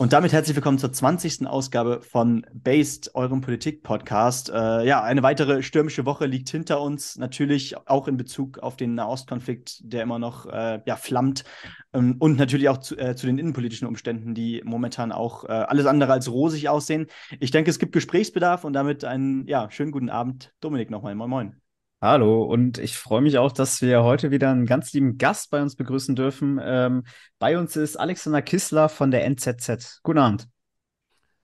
Und damit herzlich willkommen zur 20. Ausgabe von Based, eurem Politik-Podcast. Äh, ja, eine weitere stürmische Woche liegt hinter uns, natürlich auch in Bezug auf den Nahostkonflikt, der immer noch äh, ja, flammt ähm, und natürlich auch zu, äh, zu, den innenpolitischen Umständen, die momentan auch äh, alles andere als rosig aussehen. Ich denke, es gibt Gesprächsbedarf und damit einen ja, schönen guten Abend, Dominik, nochmal. Moin, moin. Hallo und ich freue mich auch, dass wir heute wieder einen ganz lieben Gast bei uns begrüßen dürfen. Ähm, bei uns ist Alexander Kissler von der NZZ. Guten Abend.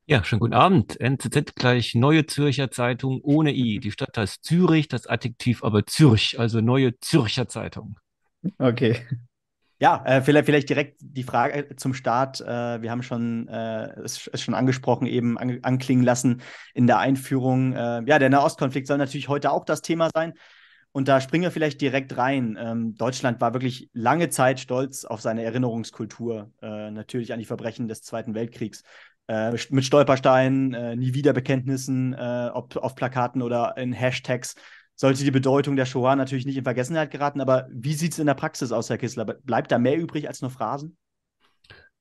Ja, schönen guten Abend. NZZ gleich Neue Zürcher Zeitung ohne I. Die Stadt heißt Zürich, das Adjektiv aber Zürich, also Neue Zürcher Zeitung. Okay. Ja, äh, vielleicht, vielleicht direkt die Frage äh, zum Start. Äh, wir haben schon äh, es, es, schon angesprochen, eben an, anklingen lassen in der Einführung. Äh, ja, der Nahostkonflikt soll natürlich heute auch das Thema sein. Und da springen wir vielleicht direkt rein. Ähm, Deutschland war wirklich lange Zeit stolz auf seine Erinnerungskultur, äh, natürlich an die Verbrechen des Zweiten Weltkriegs. mit Stolpersteinen, nie wieder Bekenntnissen, ob auf Plakaten oder in Hashtags sollte die Bedeutung der Shoah natürlich nicht in Vergessenheit geraten. Aber wie sieht es in der Praxis aus, Herr Kissler? Bleibt da mehr übrig als nur Phrasen?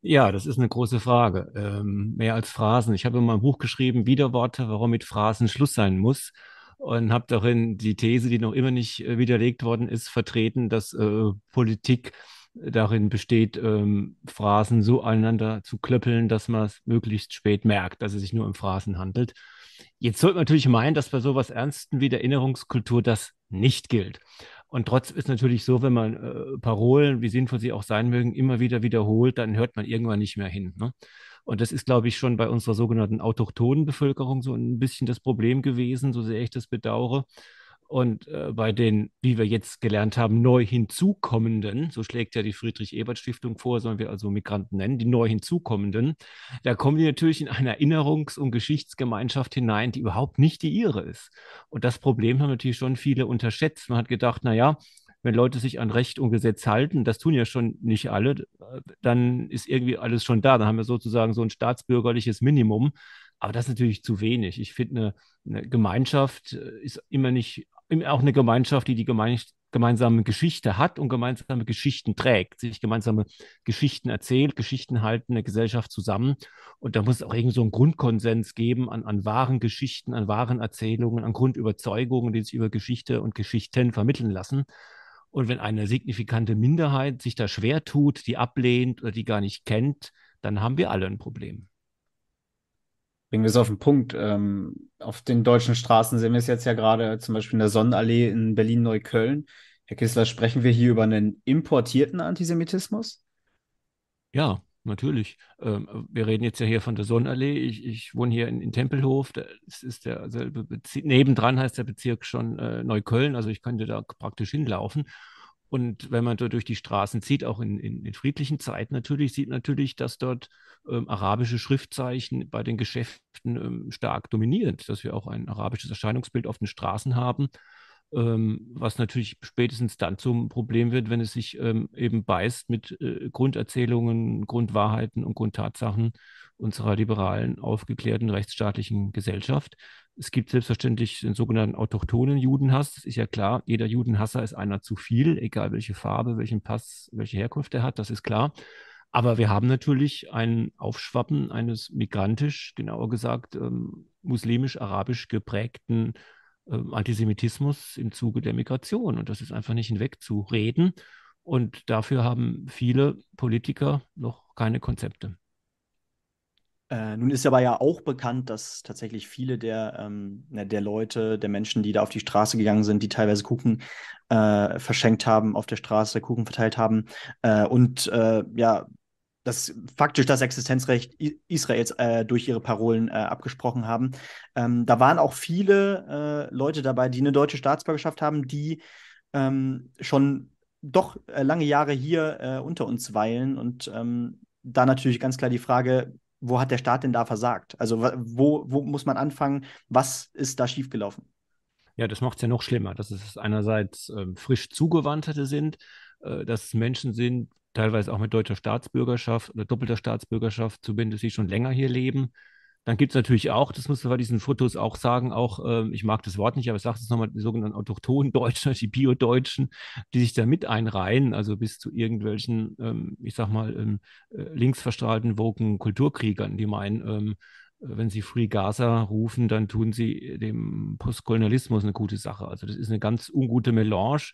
Ja, das ist eine große Frage. Ähm, mehr als Phrasen. Ich habe in meinem Buch geschrieben, Widerworte, warum mit Phrasen Schluss sein muss. Und habe darin die These, die noch immer nicht äh, widerlegt worden ist, vertreten, dass äh, Politik darin besteht, ähm, Phrasen so einander zu klöppeln, dass man es möglichst spät merkt, dass es sich nur um Phrasen handelt. Jetzt sollte man natürlich meinen, dass bei sowas Ernsten wie der Erinnerungskultur das nicht gilt. Und trotzdem ist natürlich so, wenn man äh, Parolen, wie sinnvoll sie auch sein mögen, immer wieder wiederholt, dann hört man irgendwann nicht mehr hin. Ne? Und das ist, glaube ich, schon bei unserer sogenannten autochthonen Bevölkerung so ein bisschen das Problem gewesen, so sehr ich das bedauere. Und äh, bei den, wie wir jetzt gelernt haben, neu hinzukommenden, so schlägt ja die Friedrich-Ebert-Stiftung vor, sollen wir also Migranten nennen, die neu hinzukommenden, da kommen die natürlich in eine Erinnerungs- und Geschichtsgemeinschaft hinein, die überhaupt nicht die ihre ist. Und das Problem haben natürlich schon viele unterschätzt. Man hat gedacht, naja, wenn Leute sich an Recht und Gesetz halten, das tun ja schon nicht alle, äh, dann ist irgendwie alles schon da. Dann haben wir sozusagen so ein staatsbürgerliches Minimum. Aber das ist natürlich zu wenig. Ich finde, eine, eine, Gemeinschaft äh, ist immer nicht auch eine Gemeinschaft, die die gemein gemeinsame Geschichte hat und gemeinsame Geschichten trägt, sich gemeinsame Geschichten erzählt, Geschichten halten, eine Gesellschaft zusammen. Und da muss es auch irgendwie so einen Grundkonsens geben an, an wahren Geschichten, an wahren Erzählungen, an Grundüberzeugungen, die sich über Geschichte und Geschichten vermitteln lassen. Und wenn eine signifikante Minderheit sich da schwer tut, die ablehnt oder die gar nicht kennt, dann haben wir alle ein Problem bringen wir es auf den Punkt. Ähm, auf den deutschen Straßen sehen wir es jetzt ja gerade zum Beispiel in der Sonnenallee in Berlin-Neukölln. Herr Kissler, sprechen wir hier über einen importierten Antisemitismus? Ja, natürlich. Ähm, wir reden jetzt ja hier von der Sonnenallee. Ich, ich wohne hier in, in Tempelhof. Das ist derselbe also Bezirk. Nebendran heißt der Bezirk schon äh, Neukölln. Also ich könnte da praktisch hinlaufen. Und wenn man dort durch die Straßen zieht, auch in, in, in friedlichen Zeiten natürlich, sieht man natürlich, dass dort ähm, arabische Schriftzeichen bei den Geschäften ähm, stark dominieren, dass wir auch ein arabisches Erscheinungsbild auf den Straßen haben, ähm, was natürlich spätestens dann zum Problem wird, wenn es sich ähm, eben beißt mit äh, Grunderzählungen, Grundwahrheiten und Grundtatsachen unserer liberalen, aufgeklärten, rechtsstaatlichen Gesellschaft. Es gibt selbstverständlich den sogenannten autochthonen Judenhass. Das ist ja klar, jeder Judenhasser ist einer zu viel, egal welche Farbe, welchen Pass, welche Herkunft er hat, das ist klar. Aber wir haben natürlich ein Aufschwappen eines migrantisch, genauer gesagt, ähm, muslimisch-arabisch geprägten ähm, Antisemitismus im Zuge der Migration. Und das ist einfach nicht hinwegzureden. Und dafür haben viele Politiker noch keine Konzepte. Äh, nun ist aber ja auch bekannt, dass tatsächlich viele der, ähm, der Leute, der Menschen, die da auf die Straße gegangen sind, die teilweise Kuchen äh, verschenkt haben, auf der Straße Kuchen verteilt haben äh, und äh, ja, das faktisch das Existenzrecht Israels äh, durch ihre Parolen äh, abgesprochen haben. Ähm, da waren auch viele Leute dabei, die eine deutsche Staatsbürgerschaft haben, die ähm, schon doch lange Jahre hier unter uns weilen und ähm, da natürlich ganz klar die Frage, wo hat der Staat denn da versagt? Also wo, wo muss man anfangen? Was ist da schiefgelaufen? Ja, das macht es ja noch schlimmer, dass es einerseits äh, frisch Zugewanderte sind, äh, dass es Menschen sind, teilweise auch mit deutscher Staatsbürgerschaft oder doppelter Staatsbürgerschaft, zumindest die schon länger hier leben, dann gibt es natürlich auch, das musst du bei diesen Fotos auch sagen, auch, äh, ich mag das Wort nicht, aber ich sage es nochmal, die sogenannten autochthonen Deutschen, die Bio-Deutschen, die sich da mit einreihen, also bis zu irgendwelchen, ähm, ich sag mal, ähm, äh, linksverstrahlten, woken Kulturkriegern, die meinen, ähm, wenn sie Free Gaza rufen, dann tun sie dem Postkolonialismus eine gute Sache. Also das ist eine ganz ungute Melange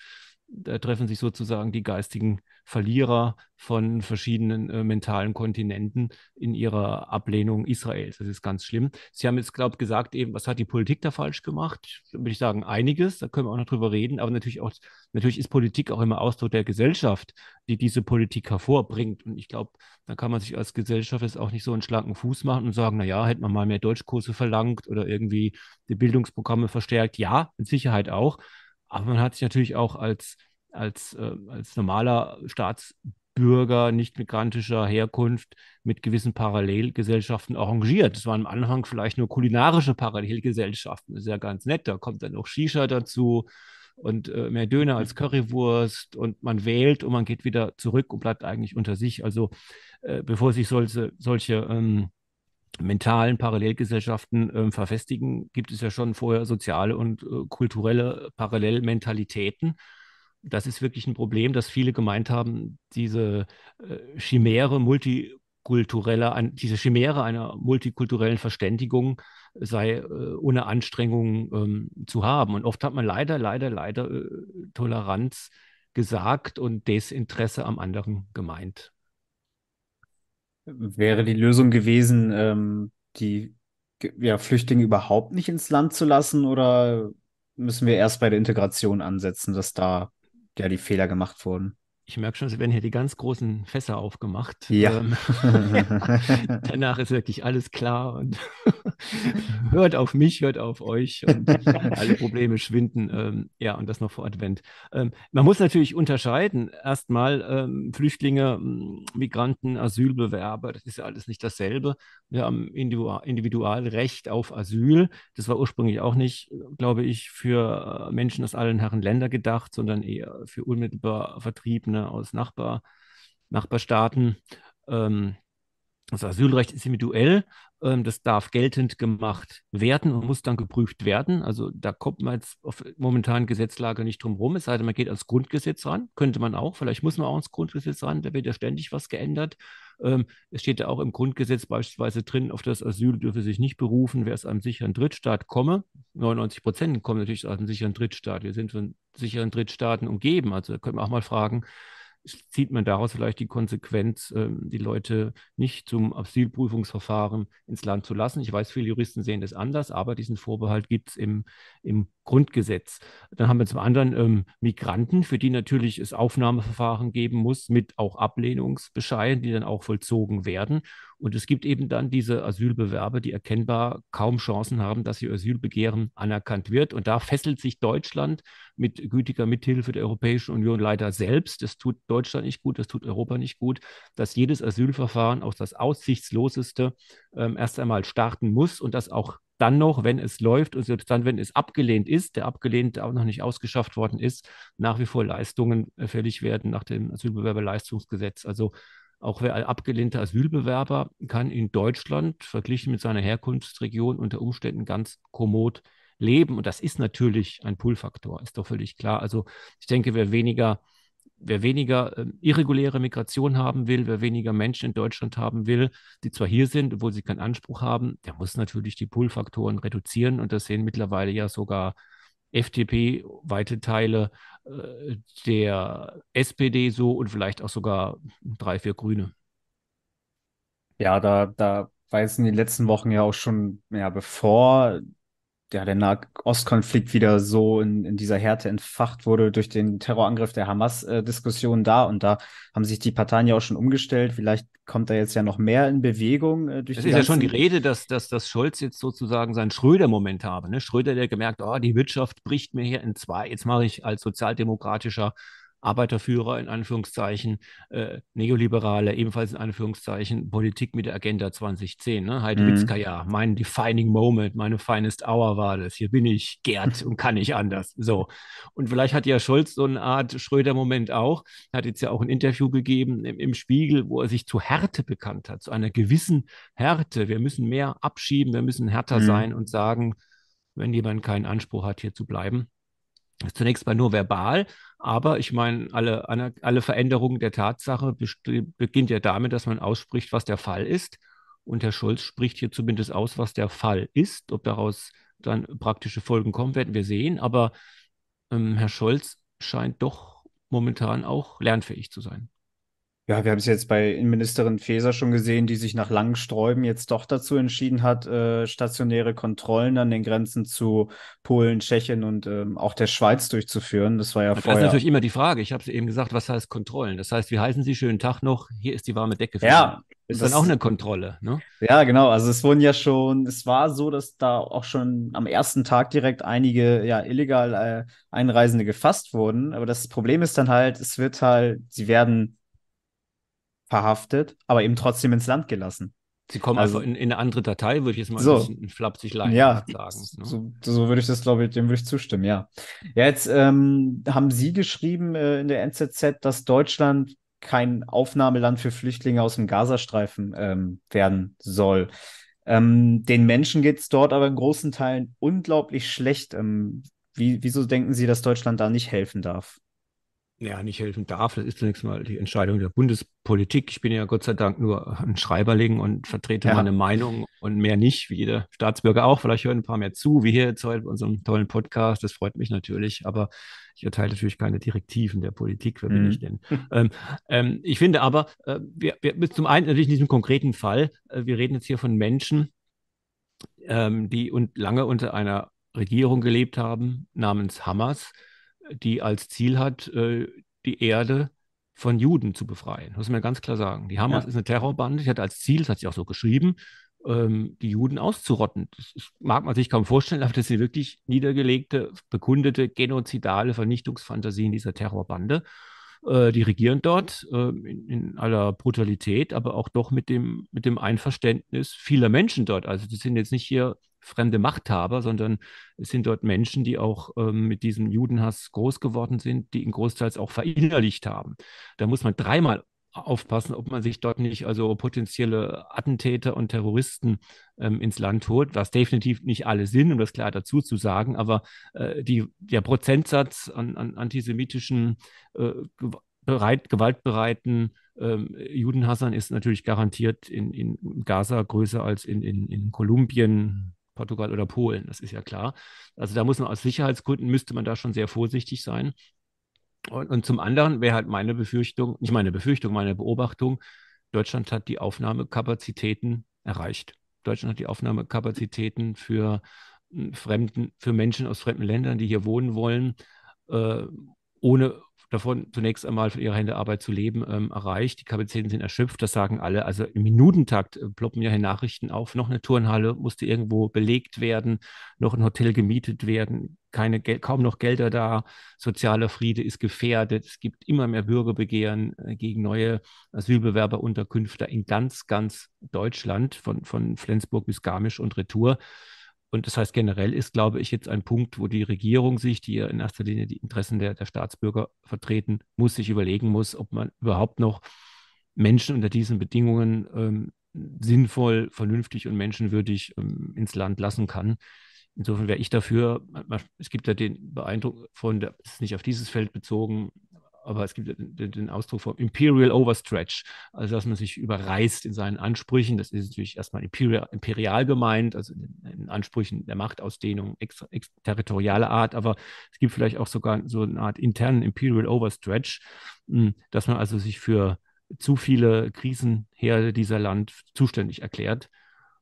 da treffen sich sozusagen die geistigen Verlierer von verschiedenen äh, mentalen Kontinenten in ihrer Ablehnung Israels. Das ist ganz schlimm. Sie haben jetzt, glaube ich, gesagt, eben, was hat die Politik da falsch gemacht? Würde ich sagen, einiges, da können wir auch noch drüber reden, aber natürlich auch, natürlich ist Politik auch immer Ausdruck der Gesellschaft, die diese Politik hervorbringt. Und ich glaube, da kann man sich als Gesellschaft jetzt auch nicht so einen schlanken Fuß machen und sagen, naja, hätte man mal mehr Deutschkurse verlangt oder irgendwie die Bildungsprogramme verstärkt. Ja, mit Sicherheit auch. Aber man hat sich natürlich auch als, als, äh, als normaler Staatsbürger, nicht migrantischer Herkunft, mit gewissen Parallelgesellschaften arrangiert. Es waren am Anfang vielleicht nur kulinarische Parallelgesellschaften. Das ist ja ganz nett. Da kommt dann auch Shisha dazu und äh, mehr Döner als Currywurst und man wählt und man geht wieder zurück und bleibt eigentlich unter sich. Also äh, bevor sich solche, solche ähm, mentalen Parallelgesellschaften äh, verfestigen, gibt es ja schon vorher soziale und äh, kulturelle Parallelmentalitäten. Das ist wirklich ein Problem, dass viele gemeint haben, diese äh, Chimäre multikultureller, ein, diese Chimäre einer multikulturellen Verständigung sei äh, ohne Anstrengung ähm, zu haben. Und oft hat man leider, leider, leider äh, Toleranz gesagt und Desinteresse am anderen gemeint wäre die Lösung gewesen, ähm, die ja, Flüchtlinge überhaupt nicht ins Land zu lassen oder müssen wir erst bei der Integration ansetzen, dass da ja die Fehler gemacht wurden? ich merke schon, es werden hier die ganz großen Fässer aufgemacht. Ja. Ähm, danach ist wirklich alles klar und hört auf mich, hört auf euch und alle Probleme schwinden. Ähm, ja, und das noch vor Advent. Ähm, man muss natürlich unterscheiden. Erstmal ähm, Flüchtlinge, Migranten, Asylbewerber, das ist ja alles nicht dasselbe. Wir haben Individu Individualrecht auf Asyl. Das war ursprünglich auch nicht, glaube ich, für äh, Menschen aus allen Herren Länder gedacht, sondern eher für unmittelbar Vertriebene Flüchtlinge aus Nachbar, Nachbarstaaten. Ähm, das Asylrecht ist individuell, ähm, das darf geltend gemacht werden und muss dann geprüft werden. Also da kommt man jetzt auf momentan Gesetzlage nicht drum rum. Es sei denn, man geht ans Grundgesetz ran. Könnte man auch. Vielleicht muss man auch ans Grundgesetz ran. Da wird ja ständig was geändert. Ähm, es steht ja auch im Grundgesetz beispielsweise drin, auf das Asyl dürfe sich nicht berufen, wer aus einem sicheren Drittstaat komme. 99 Prozent kommen natürlich aus einem sicheren Drittstaat. Wir sind von sicheren Drittstaaten umgeben. Also da können wir auch mal fragen, zieht man daraus vielleicht die Konsequenz, ähm, die Leute nicht zum Asylprüfungsverfahren ins Land zu lassen. Ich weiß, viele Juristen sehen das anders, aber diesen Vorbehalt gibt es im, im Grundgesetz. Dann haben wir zum anderen ähm, Migranten, für die natürlich es Aufnahmeverfahren geben muss, mit auch Ablehnungsbescheiden, die dann auch vollzogen werden. Und es gibt eben dann diese Asylbewerber, die erkennbar kaum Chancen haben, dass ihr Asylbegehren anerkannt wird. Und da fesselt sich Deutschland mit gütiger Mithilfe der Europäischen Union leider selbst. Das tut Deutschland nicht gut, das tut Europa nicht gut, dass jedes Asylverfahren auch das aussichtsloseste ähm, erst einmal starten muss und das auch dann noch, wenn es läuft und selbst dann, wenn es abgelehnt ist, der abgelehnte auch noch nicht ausgeschafft worden ist, nach wie vor Leistungen fällig werden nach dem Asylbewerberleistungsgesetz. Also auch wer abgelehnter Asylbewerber kann in Deutschland verglichen mit seiner Herkunftsregion unter Umständen ganz kommod leben. Und das ist natürlich ein Pull-Faktor, ist doch völlig klar. Also ich denke, wer weniger wer weniger äh, irreguläre Migration haben will, wer weniger Menschen in Deutschland haben will, die zwar hier sind, obwohl sie keinen Anspruch haben, der muss natürlich die Pull-Faktoren reduzieren. Und das sehen mittlerweile ja sogar FDP, weite Teile äh, der SPD so und vielleicht auch sogar drei, vier Grüne. Ja, da, da in den letzten Wochen ja auch schon, ja, bevor ja, der Nahostkonflikt wieder so in, in dieser Härte entfacht wurde durch den Terrorangriff der Hamas-Diskussion äh, da. Und da haben sich die Parteien ja auch schon umgestellt. Vielleicht kommt da jetzt ja noch mehr in Bewegung. Äh, durch es ist ja schon die Rede, dass, dass, dass Scholz jetzt sozusagen seinen Schröder-Moment habe. Ne? Schröder, der gemerkt, oh, die Wirtschaft bricht mir hier in zwei. Jetzt mache ich als sozialdemokratischer Arbeiterführer in Anführungszeichen, äh, Neoliberale ebenfalls in Anführungszeichen, Politik mit der Agenda 2010. Ne? Heide mhm. Witzka, mein defining moment, meine finest hour war das. Hier bin ich Gerd und kann nicht anders. So. Und vielleicht hat ja Scholz so eine Art Schröder-Moment auch. Er hat jetzt ja auch ein Interview gegeben im, im Spiegel, wo er sich zu Härte bekannt hat, zu einer gewissen Härte. Wir müssen mehr abschieben, wir müssen härter mhm. sein und sagen, wenn jemand keinen Anspruch hat, hier zu bleiben. Das ist zunächst mal nur verbal, aber ich meine, alle, alle Veränderungen der Tatsache beginnt ja damit, dass man ausspricht, was der Fall ist. Und Herr Scholz spricht hier zumindest aus, was der Fall ist. Ob daraus dann praktische Folgen kommen, werden wir sehen. Aber ähm, Herr Scholz scheint doch momentan auch lernfähig zu sein. Ja, wir haben es jetzt bei Innenministerin Faeser schon gesehen, die sich nach langen Sträuben jetzt doch dazu entschieden hat, äh, stationäre Kontrollen an den Grenzen zu Polen, Tschechien und ähm, auch der Schweiz durchzuführen. Das war ja das vorher. Das ist natürlich immer die Frage. Ich habe es eben gesagt, was heißt Kontrollen? Das heißt, wie heißen Sie? Schönen Tag noch. Hier ist die warme Decke. Ja, ist das, dann auch eine Kontrolle, ne? Ja, genau. Also es wurden ja schon, es war so, dass da auch schon am ersten Tag direkt einige ja illegal äh, Einreisende gefasst wurden. Aber das Problem ist dann halt, es wird halt, sie werden verhaftet, aber eben trotzdem ins Land gelassen. Sie kommen also, in, in, eine andere Datei, würde ich jetzt mal so, ein bisschen flapsig leicht ja, sagen. Ne? So, so, würde ich das, glaube ich, dem würde ich zustimmen, ja. ja jetzt ähm, haben Sie geschrieben äh, in der NZZ, dass Deutschland kein Aufnahmeland für Flüchtlinge aus dem Gazastreifen ähm, werden soll. Ähm, den Menschen geht es dort aber in großen Teilen unglaublich schlecht. Ähm, wie, wieso denken Sie, dass Deutschland da nicht helfen darf? ja, nicht helfen darf. Das ist zunächst mal die Entscheidung der Bundespolitik. Ich bin ja Gott sei Dank nur ein Schreiberling und vertrete ja. meine Meinung und mehr nicht, wie jeder Staatsbürger auch. Vielleicht hören ein paar mehr zu, wie hier jetzt heute bei unserem tollen Podcast. Das freut mich natürlich, aber ich erteile natürlich keine Direktiven der Politik, wer bin mhm. ich denn? Ähm, ähm, ich finde aber, äh, wir, wir, zum einen natürlich in diesem konkreten Fall, äh, wir reden jetzt hier von Menschen, ähm, die und lange unter einer Regierung gelebt haben, namens Hamas, die als Ziel hat, äh, die Erde von Juden zu befreien. Das muss man ganz klar sagen. Die Hamas ja. ist eine Terrorbande, die hat als Ziel, das hat sie auch so geschrieben, ähm, die Juden auszurotten. Das mag man sich kaum vorstellen, aber das sind wirklich niedergelegte, bekundete, genozidale Vernichtungsfantasien dieser Terrorbande. Äh, die regieren dort ähm, in, aller Brutalität, aber auch doch mit dem, mit dem Einverständnis vieler Menschen dort. Also die sind jetzt nicht hier fremde Machthaber, sondern es sind dort Menschen, die auch ähm, mit diesem Judenhass groß geworden sind, die ihn großteils auch verinnerlicht haben. Da muss man dreimal aufpassen, ob man sich dort nicht also potenzielle Attentäter und Terroristen ähm, ins Land holt, was definitiv nicht alle sind, um das klar dazu zu sagen, aber äh, die, der Prozentsatz an, an antisemitischen, äh, bereit, gewaltbereiten ähm, Judenhassern ist natürlich garantiert in, in Gaza größer als in, in, in Kolumbien, Portugal oder Polen, das ist ja klar. Also da muss man aus Sicherheitsgründen, müsste man da schon sehr vorsichtig sein. Und, und zum anderen wäre halt meine Befürchtung, nicht meine Befürchtung, meine Beobachtung, Deutschland hat die Aufnahmekapazitäten erreicht. Deutschland hat die Aufnahmekapazitäten für hm, Fremden, für Menschen aus fremden Ländern, die hier wohnen wollen, äh, ohne davon zunächst einmal von ihrer Händearbeit zu leben ähm, erreicht. Die Kapazitäten sind erschöpft, das sagen alle. Also im Minutentakt äh, ploppen ja hier Nachrichten auf. Noch eine Turnhalle musste irgendwo belegt werden, noch ein Hotel gemietet werden, keine, kaum noch Gelder da, sozialer Friede ist gefährdet. Es gibt immer mehr Bürgerbegehren äh, gegen neue Asylbewerberunterkünfte in ganz, ganz Deutschland, von, von Flensburg bis Garmisch und Retour. Und das heißt, generell ist, glaube ich, jetzt ein Punkt, wo die Regierung sich, die ja in erster Linie die Interessen der, der Staatsbürger vertreten muss, sich überlegen muss, ob man überhaupt noch Menschen unter diesen Bedingungen ähm, sinnvoll, vernünftig und menschenwürdig ähm, ins Land lassen kann. Insofern wäre ich dafür, es gibt ja den Beeindruck von, der, ist nicht auf dieses Feld bezogen, aber es gibt den Ausdruck von Imperial Overstretch, also dass man sich überreißt in seinen Ansprüchen. Das ist natürlich erstmal imperial, imperial gemeint, also in, in, Ansprüchen der Machtausdehnung ex, territoriale Art, aber es gibt vielleicht auch sogar so eine Art internen Imperial Overstretch, hm, dass man also sich für zu viele Krisenherde dieser Land zuständig erklärt.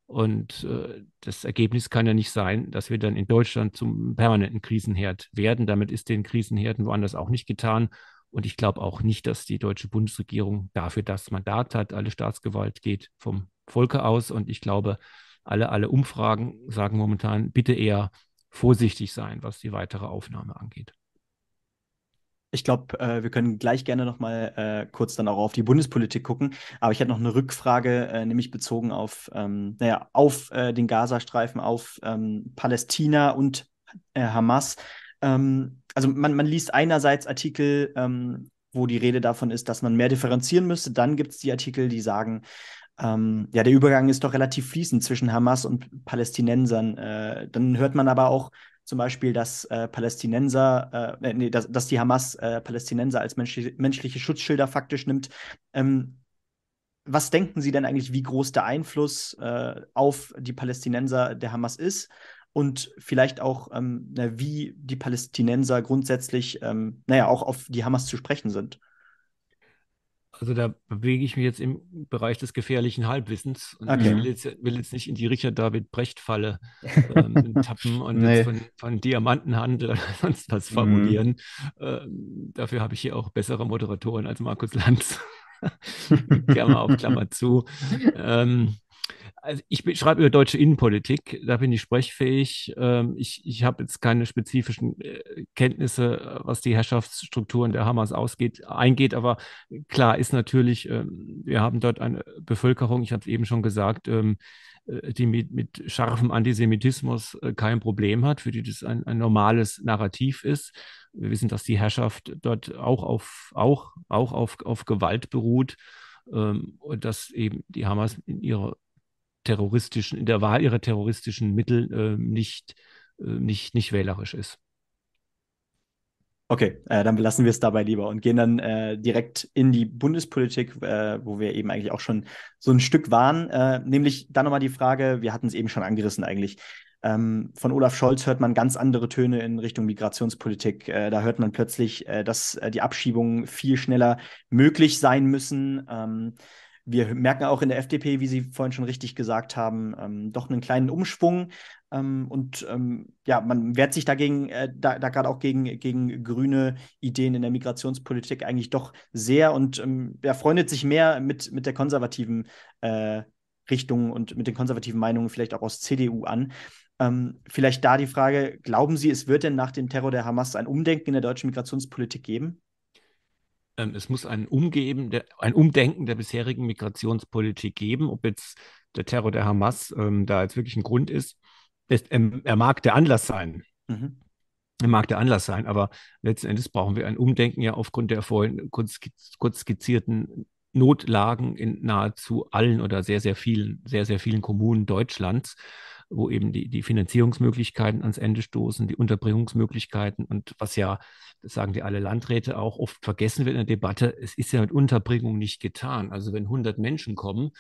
Und äh, das Ergebnis kann ja nicht sein, dass wir dann in Deutschland zum permanenten Krisenherd werden. Damit ist den Krisenherden woanders auch nicht getan. Und ich glaube auch nicht, dass die deutsche Bundesregierung dafür das Mandat hat. Alle Staatsgewalt geht vom Volke aus. Und ich glaube, alle, alle Umfragen sagen momentan, bitte eher vorsichtig sein, was die weitere Aufnahme angeht. Ich glaube, äh, wir können gleich gerne nochmal äh, kurz dann auch auf die Bundespolitik gucken. Aber ich hätte noch eine Rückfrage, äh, nämlich bezogen auf, ähm, naja, auf äh, den Gazastreifen, auf ähm, Palästina und äh, Hamas. Ähm, also man, man liest einerseits Artikel, ähm, wo die Rede davon ist, dass man mehr differenzieren müsste. Dann gibt es die Artikel, die sagen, ähm, ja, der Übergang ist doch relativ fließend zwischen Hamas und Palästinensern. Äh, dann hört man aber auch zum Beispiel, dass äh, Palästinenser, äh, äh nee, dass, dass die Hamas äh, Palästinenser als menschliche, menschliche Schutzschilder faktisch nimmt. Ähm, was denken Sie denn eigentlich, wie groß der Einfluss äh, auf die Palästinenser der Hamas ist? und vielleicht auch, ähm, na, wie die Palästinenser grundsätzlich, ähm, naja, auch auf die Hamas zu sprechen sind. Also da bewege ich mich jetzt im Bereich des gefährlichen Halbwissens und okay. ich will jetzt, will jetzt, nicht in die Richard David Brecht-Falle ähm, tappen und nee. von, von, Diamantenhandel oder sonst was mhm. formulieren. Mm. Ähm, dafür habe ich hier auch bessere Moderatoren als Markus Lanz. Klammer auf Klammer zu. Ähm, also ich schreibe über deutsche Innenpolitik, da bin ich sprechfähig. Ähm, ich, ich habe jetzt keine spezifischen äh, Kenntnisse, äh, was die Herrschaftsstrukturen der Hamas ausgeht, eingeht, aber klar ist natürlich, ähm, wir haben dort eine Bevölkerung, ich habe es eben schon gesagt, ähm, äh, die mit, mit scharfem Antisemitismus kein Problem hat, für die das ein, ein normales Narrativ ist. Wir wissen, dass die Herrschaft dort auch auf, auch, auch auf, auf Gewalt beruht und dass eben die Hamas in ihrer terroristischen, in der Wahl ihrer terroristischen Mittel äh, nicht, äh, nicht, nicht wählerisch ist. Okay, äh, dann belassen wir es dabei lieber und gehen dann äh, direkt in die Bundespolitik, äh, wo wir eben eigentlich auch schon so ein Stück waren. Äh, nämlich dann nochmal die Frage, wir hatten es eben schon angerissen eigentlich. Ähm, von Olaf Scholz hört man ganz andere Töne in Richtung Migrationspolitik. Äh, da hört man plötzlich, äh, dass die Abschiebungen viel schneller möglich sein müssen. Ähm, wir merken auch in der FDP, wie Sie vorhin schon richtig gesagt haben, ähm, doch einen kleinen Umschwung. Ähm, und ähm, ja, man wehrt sich dagegen, äh, da, da gerade auch gegen, gegen grüne Ideen in der Migrationspolitik eigentlich doch sehr und ähm, ja, freundet sich mehr mit, mit der konservativen äh, Richtung und mit den konservativen Meinungen vielleicht auch aus CDU an. Ähm, vielleicht da die Frage, glauben Sie, es wird denn nach dem Terror der Hamas ein Umdenken in der deutschen Migrationspolitik geben? ähm, es muss ein Umgeben, der, ein Umdenken der bisherigen Migrationspolitik geben, ob jetzt der Terror der Hamas ähm, da jetzt wirklich ein Grund ist. Es, ähm, er mag der Anlass sein. Mhm. Er mag der Anlass sein, aber letzten Endes brauchen wir ein Umdenken ja aufgrund der vorhin kurz, kurz skizzierten Notlagen in nahezu allen oder sehr, sehr vielen, sehr, sehr vielen Kommunen Deutschlands wo eben die, die Finanzierungsmöglichkeiten ans Ende stoßen, die Unterbringungsmöglichkeiten und was ja, das sagen die alle Landräte auch, oft vergessen wird in der Debatte, es ist ja mit Unterbringung nicht getan. Also wenn 100 Menschen kommen,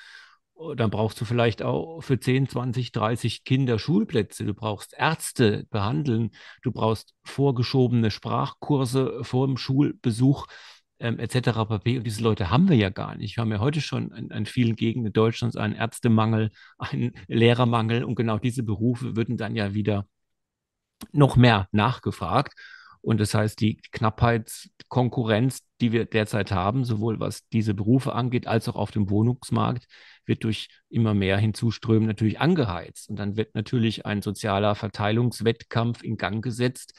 oh, dann brauchst du vielleicht auch für 10, 20, 30 Kinder Schulplätze. Du brauchst Ärzte behandeln. Du brauchst vorgeschobene Sprachkurse vor dem Schulbesuch ähm, etc. pp. Und diese Leute haben wir ja gar nicht. Wir haben ja heute schon in, an vielen Gegenden Deutschlands einen Ärztemangel, einen Lehrermangel und genau diese Berufe würden dann ja wieder noch mehr nachgefragt. Und das heißt, die Knappheitskonkurrenz, die wir derzeit haben, sowohl was diese Berufe angeht, als auch auf dem Wohnungsmarkt, wird durch immer mehr Hinzuströmen natürlich angeheizt. Und dann wird natürlich ein sozialer Verteilungswettkampf in Gang gesetzt,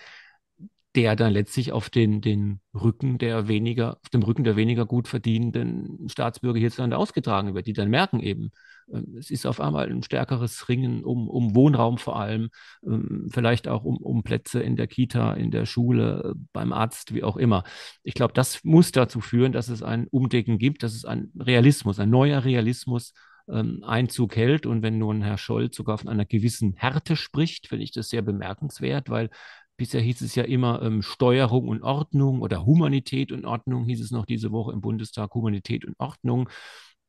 der dann letztlich auf den, den Rücken der weniger, auf dem Rücken der weniger gut verdienenden Staatsbürger hierzulande ausgetragen wird, die dann merken eben, ähm, es ist auf einmal ein stärkeres Ringen um, um Wohnraum vor allem, ähm, vielleicht auch um, um Plätze in der Kita, in der Schule, äh, beim Arzt, wie auch immer. Ich glaube, das muss dazu führen, dass es ein Umdecken gibt, dass es ein Realismus, ein neuer Realismus ähm, Einzug hält. Und wenn nun Herr Scholz sogar von einer gewissen Härte spricht, finde ich das sehr bemerkenswert, weil Bisher hieß es ja immer ähm, Steuerung und Ordnung oder Humanität und Ordnung, hieß es noch diese Woche im Bundestag, Humanität und Ordnung.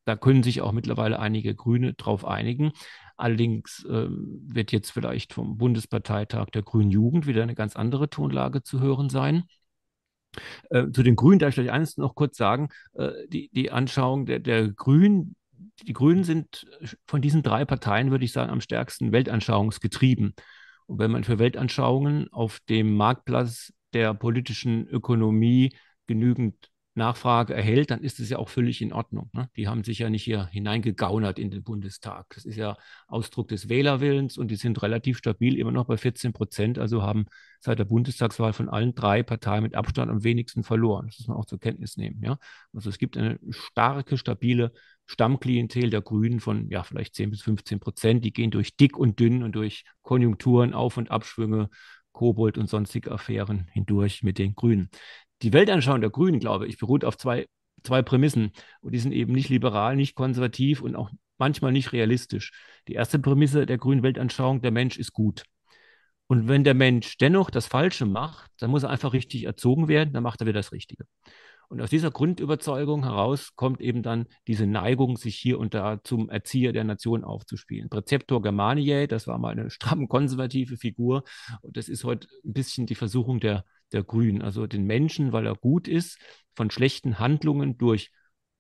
Da können sich auch mittlerweile einige Grüne drauf einigen. Allerdings ähm, wird jetzt vielleicht vom Bundesparteitag der Grünen Jugend wieder eine ganz andere Tonlage zu hören sein. Äh, zu den Grünen darf ich gleich eines noch kurz sagen. Äh, die, die Anschauung der, der Grünen, die Grünen sind äh, von diesen drei Parteien, würde ich sagen, am stärksten weltanschauungsgetrieben. Und wenn man für Weltanschauungen auf dem Marktplatz der politischen Ökonomie genügend Nachfrage erhält, dann ist es ja auch völlig in Ordnung. Ne? Die haben sich ja nicht hier hineingegaunert in den Bundestag. Das ist ja Ausdruck des Wählerwillens und die sind relativ stabil, immer noch bei 14 Prozent, also haben seit der Bundestagswahl von allen drei Parteien mit Abstand am wenigsten verloren. Das muss man auch zur Kenntnis nehmen. Ja? Also es gibt eine starke, stabile Stammklientel der Grünen von ja, vielleicht 10 bis 15 Prozent. Die gehen durch dick und dünn und durch Konjunkturen, Auf- und Abschwünge, Kobold und sonstige Affären hindurch mit den Grünen. Die Weltanschauung der Grünen, glaube ich, beruht auf zwei, zwei Prämissen. Und die sind eben nicht liberal, nicht konservativ und auch manchmal nicht realistisch. Die erste Prämisse der grünen Weltanschauung, der Mensch ist gut. Und wenn der Mensch dennoch das Falsche macht, dann muss er einfach richtig erzogen werden, dann macht er wieder das Richtige. Und aus dieser Grundüberzeugung heraus kommt eben dann diese Neigung, sich hier und da zum Erzieher der Nation aufzuspielen. Präzeptor Germaniae, das war mal eine stramm konservative Figur. Und das ist heute ein bisschen die Versuchung der der Grünen, also den Menschen, weil er gut ist, von schlechten Handlungen durch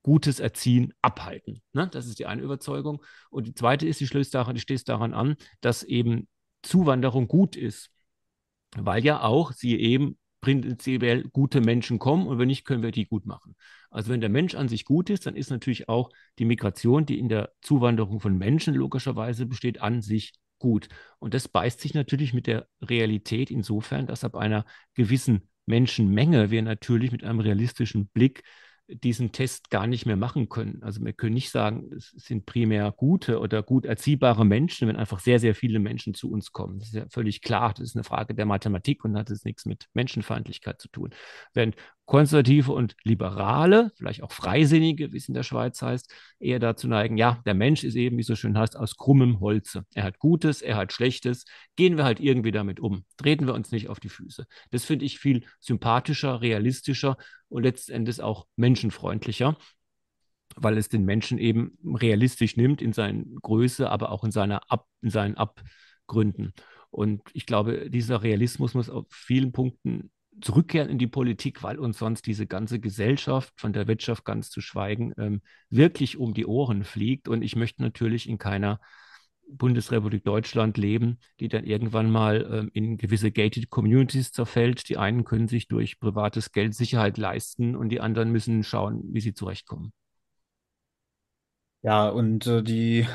gutes Erziehen abhalten. Ne? Das ist die eine Überzeugung. Und die zweite ist, die stößt daran, die stößt daran an, dass eben Zuwanderung gut ist, weil ja auch sie eben prinzipiell gute Menschen kommen und wenn nicht, können wir die gut machen. Also wenn der Mensch an sich gut ist, dann ist natürlich auch die Migration, die in der Zuwanderung von Menschen logischerweise besteht, an sich gut. Und das beißt sich natürlich mit der Realität insofern, dass ab einer gewissen Menschenmenge wir natürlich mit einem realistischen Blick diesen Test gar nicht mehr machen können. Also wir können nicht sagen, es sind primär gute oder gut erziehbare Menschen, wenn einfach sehr, sehr viele Menschen zu uns kommen. Das ist ja völlig klar, das ist eine Frage der Mathematik und hat jetzt nichts mit Menschenfeindlichkeit zu tun. Während Konservative und Liberale, vielleicht auch Freisinnige, wie es in der Schweiz heißt, eher dazu neigen, ja, der Mensch ist eben, wie es so schön heißt, aus krummem Holze. Er hat Gutes, er hat Schlechtes. Gehen wir halt irgendwie damit um. Treten wir uns nicht auf die Füße. Das finde ich viel sympathischer, realistischer und letztendlich auch menschenfreundlicher weil es den Menschen eben realistisch nimmt in seiner Größe, aber auch in, seiner Ab, in seinen Abgründen. Und ich glaube, dieser Realismus muss auf vielen Punkten zurückkehren in die Politik, weil uns sonst diese ganze Gesellschaft, von der Wirtschaft ganz zu schweigen, ähm, wirklich um die Ohren fliegt. Und ich möchte natürlich in keiner Bundesrepublik Deutschland leben, die dann irgendwann mal ähm, in gewisse gated Communities zerfällt. Die einen können sich durch privates Geld Sicherheit leisten und die anderen müssen schauen, wie sie zurechtkommen. Ja, und äh, die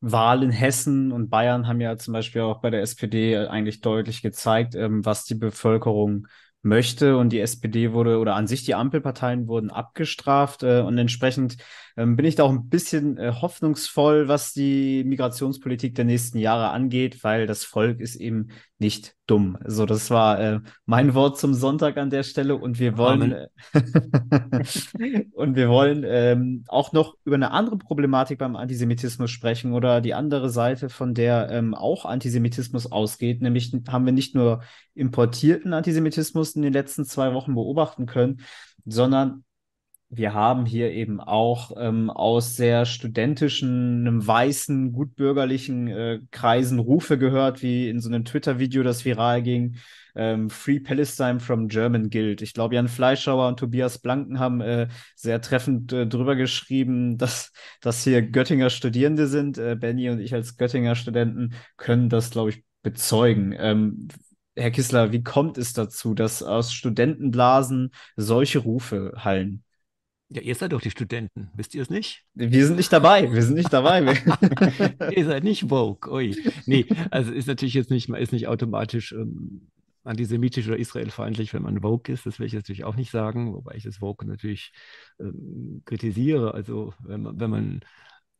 Wahl in Hessen und Bayern haben ja zum Beispiel auch bei der SPD äh, eigentlich deutlich gezeigt, ähm, was die Bevölkerung möchte und die SPD wurde oder an sich die Ampelparteien wurden abgestraft äh, und entsprechend ähm, bin ich da auch ein bisschen äh, hoffnungsvoll, was die Migrationspolitik der nächsten Jahre angeht, weil das Volk ist eben nicht dumm. So, also das war äh, mein Wort zum Sonntag an der Stelle und wir wollen äh, und wir wollen ähm, auch noch über eine andere Problematik beim Antisemitismus sprechen oder die andere Seite, von der ähm, auch Antisemitismus ausgeht. Nämlich haben wir nicht nur importierten Antisemitismus in den letzten zwei Wochen beobachten können, sondern wir haben hier eben auch ähm, aus sehr studentischen, einem weißen, gutbürgerlichen äh, Kreisen Rufe gehört, wie in so einem Twitter-Video, das viral ging. Ähm, Free Palestine from German Guild. Ich glaube, Jan Fleischauer und Tobias Blanken haben äh, sehr treffend äh, drüber geschrieben, dass dass hier Göttinger Studierende sind. Äh, Benny und ich als Göttinger Studenten können das, glaube ich, bezeugen. Ähm, Herr Kissler, wie kommt es dazu, dass aus Studentenblasen solche Rufe hallen? Ja, ihr seid doch die Studenten, wisst ihr es nicht? Wir sind nicht dabei, wir sind nicht dabei. ihr seid nicht woke, ui. Nee, also ist natürlich jetzt nicht, man ist nicht automatisch ähm, antisemitisch oder israelfeindlich, wenn man woke ist. Das will ich jetzt natürlich auch nicht sagen, wobei ich das woke natürlich ähm, kritisiere. Also wenn man, wenn man,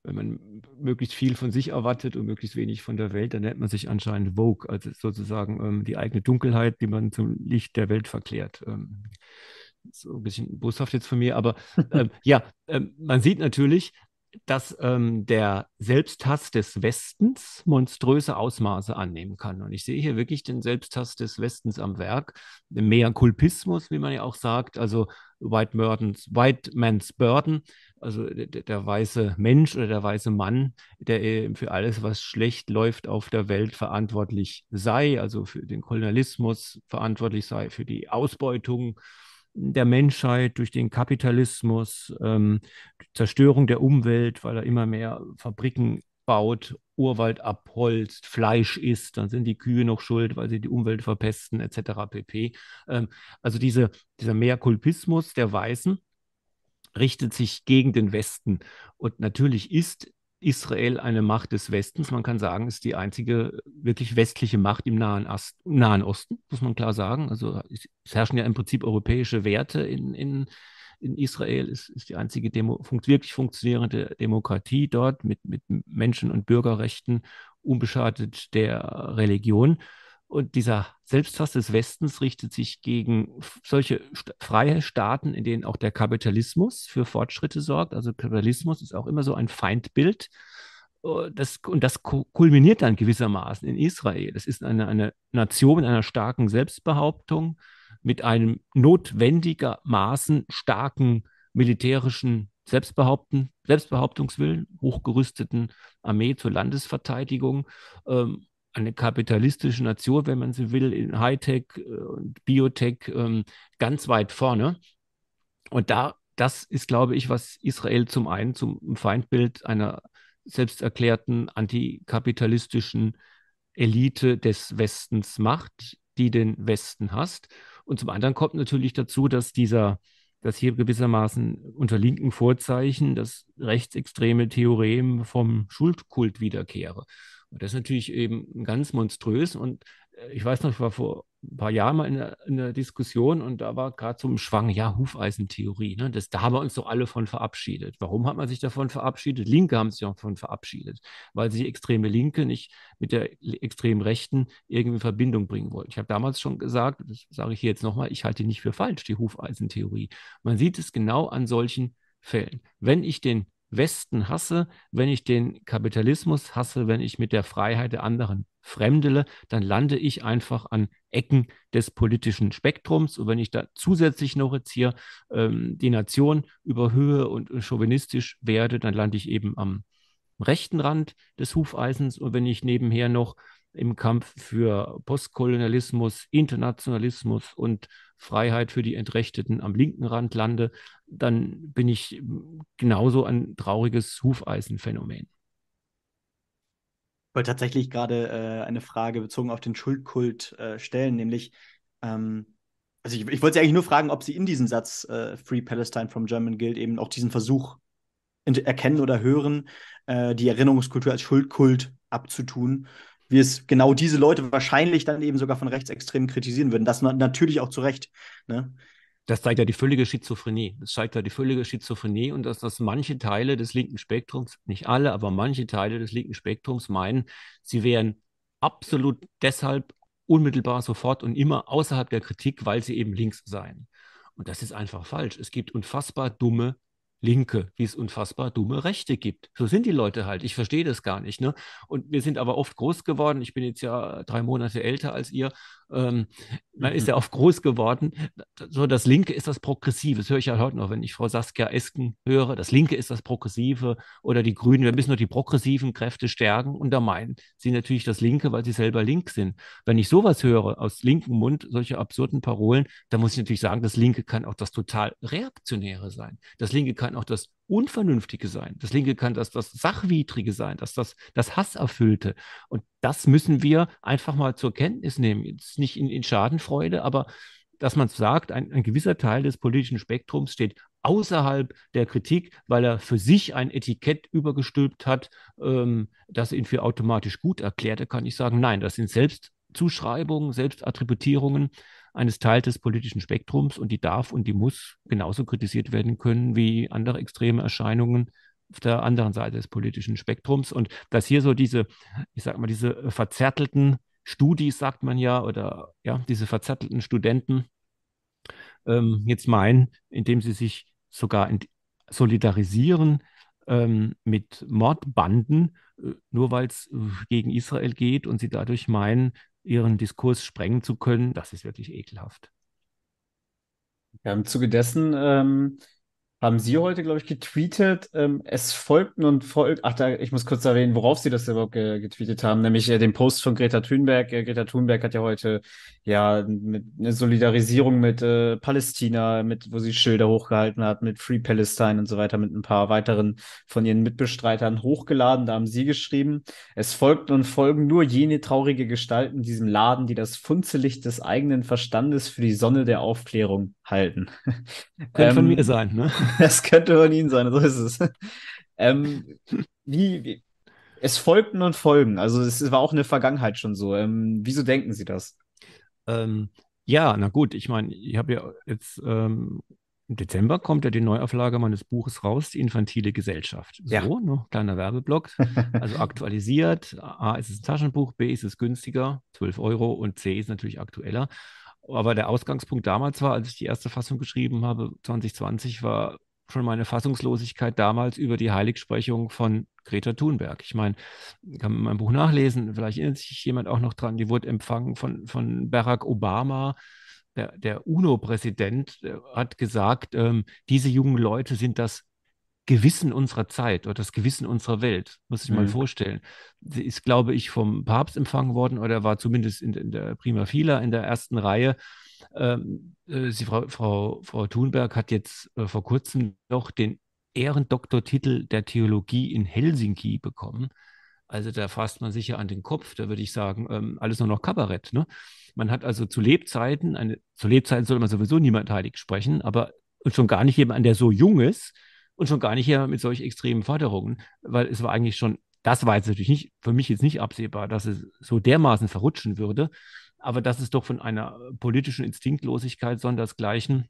wenn man möglichst viel von sich erwartet und möglichst wenig von der Welt, dann nennt man sich anscheinend woke, also sozusagen ähm, die eigene Dunkelheit, die man zum Licht der Welt verklärt. Ähm, so ein bisschen boshaft jetzt von mir, aber ähm, ja, ähm, man sieht natürlich, dass ähm, der Selbsthass des Westens monströse Ausmaße annehmen kann. Und ich sehe hier wirklich den Selbsthass des Westens am Werk, den Kulpismus, wie man ja auch sagt, also White, Murdens, White Man's Burden, also der, der, weiße Mensch oder der weiße Mann, der für alles, was schlecht läuft auf der Welt verantwortlich sei, also für den Kolonialismus verantwortlich sei, für die Ausbeutung der Menschheit, durch den Kapitalismus, ähm, Zerstörung der Umwelt, weil er immer mehr Fabriken baut, Urwald abholzt, Fleisch isst, dann sind die Kühe noch schuld, weil sie die Umwelt verpesten, etc. pp. Ähm, also diese, dieser Mehrkulpismus der Weißen richtet sich gegen den Westen. Und natürlich ist Israel eine Macht des Westens. Man kann sagen, ist die einzige wirklich westliche Macht im Nahen, Ast, Nahen Osten, muss man klar sagen. Also es herrschen ja im Prinzip europäische Werte in, in, in Israel. Es ist die einzige Demo, wirklich funktionierende Demokratie dort mit, mit Menschen- und Bürgerrechten, unbeschadet der Religion. Und dieser Selbsthass des Westens richtet sich gegen solche st freie Staaten, in denen auch der Kapitalismus für Fortschritte sorgt. Also Kapitalismus ist auch immer so ein Feindbild. Oh, das, und das kulminiert dann gewissermaßen in Israel. Es ist eine, eine Nation mit einer starken Selbstbehauptung, mit einem notwendigermaßen starken militärischen Selbstbehaupten, Selbstbehauptungswillen, hochgerüsteten Armee zur Landesverteidigung ähm, eine kapitalistische Nation, wenn man so will, in Hightech äh, und Biotech ähm, ganz weit vorne. Und da, das ist, glaube ich, was Israel zum einen zum Feindbild einer selbsterklärten antikapitalistischen Elite des Westens macht, die den Westen hasst. Und zum anderen kommt natürlich dazu, dass dieser dass hier gewissermaßen unter linken Vorzeichen das rechtsextreme Theorem vom Schuldkult wiederkehre. Und das ist natürlich eben ganz monströs. Und äh, ich weiß noch, ich war vor ein paar Jahren mal in der, in der Diskussion und da war gerade so ein Schwang, ja, Hufeisentheorie. Ne? Das, da haben wir uns doch alle von verabschiedet. Warum hat man sich davon verabschiedet? Linke haben sich davon verabschiedet, weil sie die extreme Linke nicht mit der extremen Rechten irgendwie in Verbindung bringen wollten. Ich habe damals schon gesagt, das sage ich hier jetzt nochmal, ich halte die nicht für falsch, die Hufeisentheorie. Man sieht es genau an solchen Fällen. Wenn ich den Westen hasse, wenn ich den Kapitalismus hasse, wenn ich mit der Freiheit der anderen fremdele, dann lande ich einfach an Ecken des politischen Spektrums. Und wenn ich da zusätzlich noch jetzt hier ähm, die Nation überhöhe und chauvinistisch werde, dann lande ich eben am rechten Rand des Hufeisens. Und wenn ich nebenher noch im Kampf für Postkolonialismus, Internationalismus und Freiheit für die Entrechteten am linken Rand lande, dann bin ich genauso ein trauriges Hufeisenphänomen. Ich wollte tatsächlich gerade äh, eine Frage bezogen auf den Schuldkult äh, stellen, nämlich, ähm, also ich, ich, wollte Sie eigentlich nur fragen, ob Sie in diesem Satz äh, Free Palestine from German Guild eben auch diesen Versuch erkennen oder hören, äh, die Erinnerungskultur als Schuldkult abzutun wie es genau diese Leute wahrscheinlich dann eben sogar von Rechtsextremen kritisieren würden. Das na natürlich auch zu Recht. Ne? Das zeigt ja die völlige Schizophrenie. Das zeigt ja die völlige Schizophrenie und dass, dass manche Teile des linken Spektrums, nicht alle, aber manche Teile des linken Spektrums meinen, sie wären absolut deshalb unmittelbar sofort und immer außerhalb der Kritik, weil sie eben links seien. Und das ist einfach falsch. Es gibt unfassbar dumme Linke, wie es unfassbar dumme Rechte gibt. So sind die Leute halt. Ich verstehe das gar nicht. Ne? Und wir sind aber oft groß geworden. Ich bin jetzt ja drei Monate älter als ihr ähm, man mhm. ist ja oft groß geworden. So, das Linke ist das Progressive. Das höre ich ja heute noch, wenn ich Frau Saskia Esken höre. Das Linke ist das Progressive oder die Grünen. Wir müssen nur die progressiven Kräfte stärken. Und da meinen sie natürlich das Linke, weil sie selber link sind. Wenn ich sowas höre, aus linken Mund, solche absurden Parolen, dann muss ich natürlich sagen, das Linke kann auch das total Reaktionäre sein. Das Linke kann auch das Unvernünftige sein. Das Linke kann das, das Sachwidrige sein, das, das, das Hasserfüllte. Und das müssen wir einfach mal zur Kenntnis nehmen. Jetzt nicht in, in Schadenfreude, aber dass man sagt, ein, ein gewisser Teil des politischen Spektrums steht außerhalb der Kritik, weil er für sich ein Etikett übergestülpt hat, ähm, das ihn für automatisch gut erklärte, kann ich sagen, nein, das sind Selbstzuschreibungen, Selbstattributierungen eines Teils des politischen Spektrums und die darf und die muss genauso kritisiert werden können wie andere extreme Erscheinungen auf der anderen Seite des politischen Spektrums. Und dass hier so diese, ich sag mal, diese verzärtelten Studis, sagt man ja, oder ja, diese verzärtelten Studenten ähm, jetzt meinen, indem sie sich sogar solidarisieren ähm, mit Mordbanden, äh, nur weil es äh, gegen Israel geht und sie dadurch meinen, ihren Diskurs sprengen zu können, das ist wirklich ekelhaft. Ja, Im Zuge dessen ähm, haben Sie heute, glaube ich, getweetet, ähm, es folgten und folgt, ach, da, ich muss kurz erwähnen, worauf Sie das überhaupt ge getweetet haben, nämlich äh, den Post von Greta Thunberg. Äh, Greta Thunberg hat ja heute ja mit, eine Solidarisierung mit äh, Palästina, mit, wo sie Schilder hochgehalten hat, mit Free Palestine und so weiter, mit ein paar weiteren von ihren Mitbestreitern hochgeladen. Da haben Sie geschrieben, es folgten und folgen nur jene traurige Gestalten in diesem Laden, die das Funzelicht des eigenen Verstandes für die Sonne der Aufklärung halten. Könnte ähm, von mir ähm, sein, ne? Das könnte von Ihnen sein, so ist es. Ähm, wie, wie, es folgten und folgen. Also es war auch in der Vergangenheit schon so. Ähm, wieso denken Sie das? Ähm, ja, na gut, ich meine, ich habe ja jetzt ähm, im Dezember kommt ja die Neuauflage meines Buches raus, die infantile Gesellschaft. Ja. So, ne? kleiner Werbeblock. Also aktualisiert. A ist es ein Taschenbuch, B ist es günstiger, 12 Euro und C ist natürlich aktueller. Aber der Ausgangspunkt damals war, als ich die erste Fassung geschrieben habe, 2020, war schon meine Fassungslosigkeit damals über die Heiligsprechung von Greta Thunberg. Ich meine, kann man mein Buch nachlesen, vielleicht erinnert sich jemand auch noch dran, die wurde empfangen von, von Barack Obama. Der, der UNO-Präsident äh, hat gesagt, ähm, diese jungen Leute sind das Gewissen unserer Zeit oder das Gewissen unserer Welt, muss ich mhm. mal vorstellen. Sie ist, glaube ich, vom Papst empfangen worden oder war zumindest in, in der Prima Fila in der ersten Reihe. Ähm, äh, sie, Frau, Frau, Frau Thunberg hat jetzt äh, vor kurzem noch den Ehrendoktortitel der Theologie in Helsinki bekommen. Also da fasst man sich ja an den Kopf, da würde ich sagen, ähm, alles nur noch Kabarett. Ne? Man hat also zu Lebzeiten, eine, zu Lebzeiten sollte man sowieso niemand heilig sprechen, aber schon gar nicht jemand, der so jung ist, und schon gar nicht hier mit solch extremen Forderungen, weil es war eigentlich schon, das war jetzt natürlich nicht, für mich jetzt nicht absehbar, dass es so dermaßen verrutschen würde, aber dass es doch von einer politischen Instinktlosigkeit sondersgleichen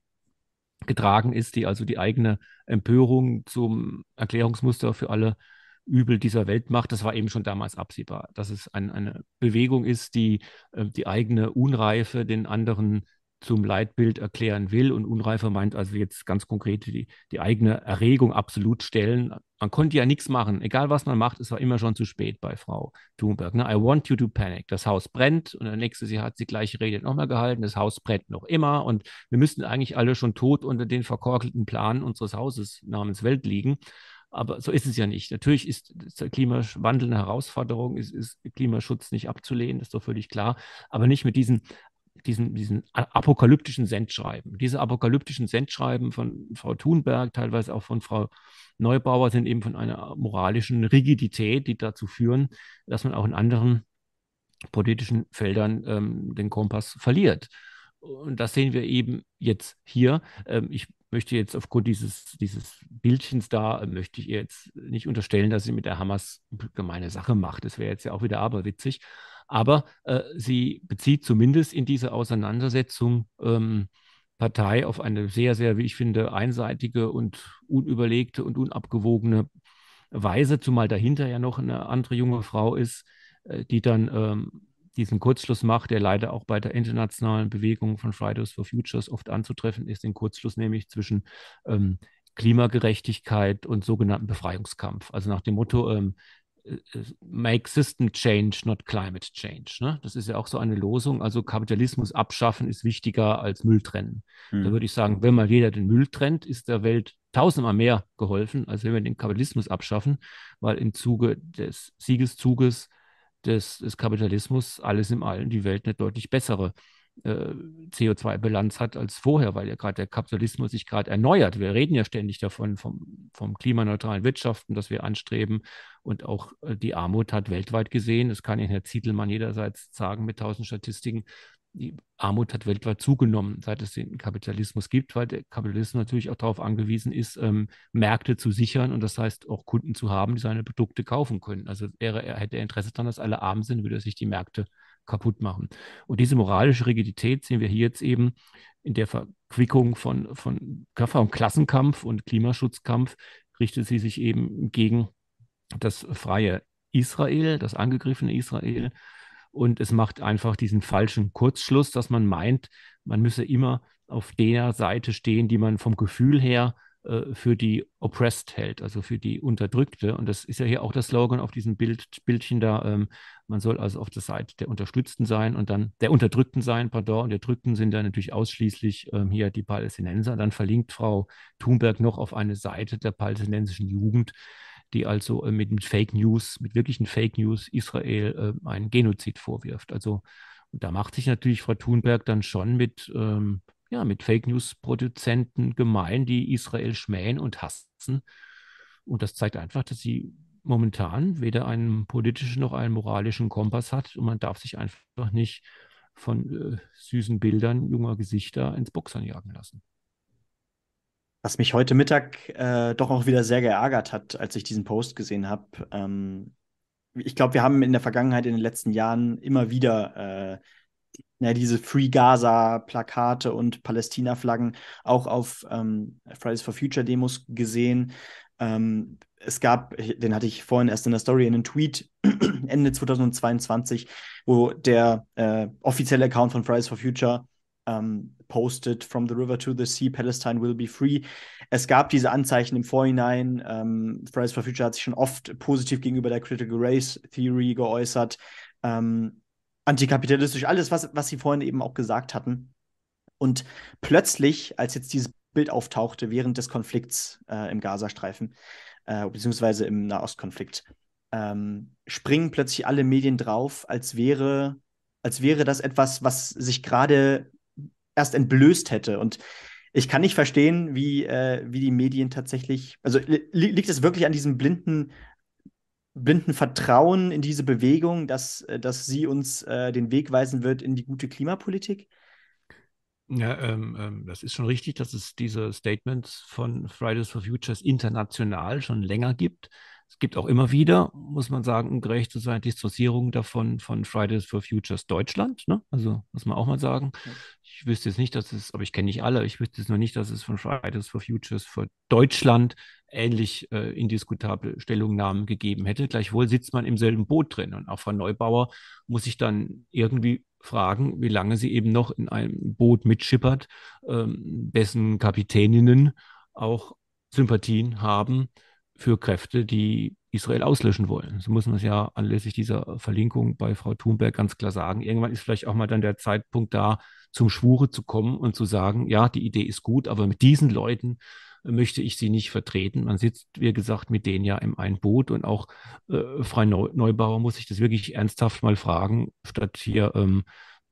getragen ist, die also die eigene Empörung zum Erklärungsmuster für alle Übel dieser Welt macht. Das war eben schon damals absehbar, dass es ein, eine Bewegung ist, die äh, die eigene Unreife den anderen zum Leitbild erklären will. Und Unreifer meint also jetzt ganz konkret die, die eigene Erregung absolut stellen. Man konnte ja nichts machen. Egal was man macht, es war immer schon zu spät bei Frau Thunberg. Ne? I want you to panic. Das Haus brennt und der nächste, sie hat die gleiche Rede nochmal gehalten. Das Haus brennt noch immer und wir müssten eigentlich alle schon tot unter den verkorkelten Planen unseres Hauses namens Welt liegen. Aber so ist es ja nicht. Natürlich ist der Klimawandel eine Herausforderung, ist, ist Klimaschutz nicht abzulehnen, ist doch völlig klar. Aber nicht mit diesen diesen, diesen apokalyptischen Sendschreiben. Diese apokalyptischen Sendschreiben von Frau Thunberg, teilweise auch von Frau Neubauer, sind eben von einer moralischen Rigidität, die dazu führen, dass man auch in anderen politischen Feldern ähm, den Kompass verliert. Und das sehen wir eben jetzt hier. Ähm, ich möchte jetzt aufgrund dieses, dieses Bildchens da, äh, möchte ich ihr jetzt nicht unterstellen, dass sie mit der Hamas gemeine Sache macht. Das wäre jetzt ja auch wieder aberwitzig. Aber äh, sie bezieht zumindest in dieser Auseinandersetzung ähm, Partei auf eine sehr, sehr, wie ich finde, einseitige und unüberlegte und unabgewogene Weise, zumal dahinter ja noch eine andere junge Frau ist, äh, die dann ähm, diesen Kurzschluss macht, der leider auch bei der internationalen Bewegung von Fridays for Futures oft anzutreffen ist, den Kurzschluss nämlich zwischen ähm, Klimagerechtigkeit und sogenannten Befreiungskampf. Also nach dem Motto, ähm, äh, äh, make system change, not climate change. Ne? Das ist ja auch so eine Losung. Also Kapitalismus abschaffen ist wichtiger als Müll trennen. Hm. Da würde ich sagen, wenn mal jeder den Müll trennt, ist der Welt tausendmal mehr geholfen, als wenn wir den Kapitalismus abschaffen, weil im Zuge des Siegeszuges des, des Kapitalismus alles im Allen die Welt eine deutlich bessere äh, äh, CO2-Bilanz hat als vorher, weil ja gerade der Kapitalismus sich gerade erneuert. Wir reden ja ständig davon, vom, vom klimaneutralen Wirtschaften, das wir anstreben. Und auch äh, die Armut hat weltweit gesehen, das kann Ihnen Herr Zietelmann jederseits sagen mit tausend Statistiken, die Armut hat weltweit zugenommen, seit es den Kapitalismus gibt, weil der Kapitalismus natürlich auch darauf angewiesen ist, ähm, Märkte zu sichern und das heißt auch Kunden zu haben, die seine Produkte kaufen können. Also wäre, hätte er Interesse daran, dass alle arm sind, würde er sich die Märkte äh, kaputt machen. Und diese moralische Rigidität sehen wir hier jetzt eben in der Verquickung von, von Körper- und Klassenkampf und Klimaschutzkampf, richtet sie sich eben gegen das freie Israel, das angegriffene Israel. Und es macht einfach diesen falschen Kurzschluss, dass man meint, man müsse immer auf der Seite stehen, die man vom Gefühl her äh, für die Oppressed hält, also für die Unterdrückte. Und das ist ja hier auch der Slogan auf diesem Bild, Bildchen da. Ähm, man soll also auf der Seite der Unterstützten sein und dann der Unterdrückten sein, pardon. Und der Drückten sind dann natürlich ausschließlich ähm, hier die Palästinenser. Und dann verlinkt Frau Thunberg noch auf eine Seite der palästinensischen Jugend, die also äh, mit, mit, Fake News, mit wirklichen Fake News Israel äh, einen Genozid vorwirft. Also da macht sich natürlich Frau Thunberg dann schon mit ähm, ja, mit Fake News-Produzenten gemein, die Israel schmähen und hassen. Und das zeigt einfach, dass sie momentan weder einen politischen noch einen moralischen Kompass hat. Und man darf sich einfach nicht von äh, süßen Bildern junger Gesichter ins Boxern jagen lassen. Was mich heute Mittag äh, doch auch wieder sehr geärgert hat, als ich diesen Post gesehen habe. Ähm, ich glaube, wir haben in der Vergangenheit, in den letzten Jahren immer wieder äh, ja, diese Free Gaza-Plakate und Palästina-Flaggen auch auf ähm, Fridays for Future-Demos gesehen. Ähm, es gab, den hatte ich vorhin erst in der Story, einen Tweet Ende 2022, wo der äh, offizielle Account von Fridays for Future ähm, postet, From the River to the Sea, Palestine will be free. Es gab diese Anzeichen im Vorhinein. Ähm, Fridays for Future hat sich schon oft positiv gegenüber der Critical Race Theory geäußert. Ähm, antikapitalistisch, alles, was, was Sie vorhin eben auch gesagt hatten. Und plötzlich, als jetzt dieses Bild auftauchte während des Konflikts äh, im Gazastreifen, äh, beziehungsweise im Nahostkonflikt, ähm, springen plötzlich alle Medien drauf, als wäre, als wäre das etwas, was sich gerade erst entblößt hätte. Und ich kann nicht verstehen, wie, äh, wie die Medien tatsächlich, also li liegt es wirklich an diesem blinden blinden Vertrauen in diese Bewegung, dass, äh, dass sie uns äh, den Weg weisen wird in die gute Klimapolitik? Ja, ähm, ähm, das ist schon richtig, dass es diese Statements von Fridays for Futures international schon länger gibt. Es gibt auch immer wieder, muss man sagen, um gerecht zu sein, Dissoziierung davon von Fridays for Futures Deutschland. Ne? Also muss man auch mal sagen. Ich wüsste jetzt nicht, dass es, aber ich kenne nicht alle, ich wüsste jetzt nur nicht, dass es von Fridays for Futures für Deutschland ähnlich äh, indiskutable Stellungnahmen gegeben hätte. Gleichwohl sitzt man im selben Boot drin. Und auch Frau Neubauer muss sich dann irgendwie fragen, wie lange sie eben noch in einem Boot mitschippert, ähm, dessen Kapitäninnen auch Sympathien haben für Kräfte, die Israel auslöschen wollen. So muss man es ja anlässlich dieser Verlinkung bei Frau Thunberg ganz klar sagen. Irgendwann ist vielleicht auch mal dann der Zeitpunkt da, zum Schwure zu kommen und zu sagen, ja, die Idee ist gut, aber mit diesen Leuten äh, möchte ich sie nicht vertreten. Man sitzt, wie gesagt, mit denen ja im einen Boot und auch äh, Frei Neubauer muss sich das wirklich ernsthaft mal fragen, statt hier ähm,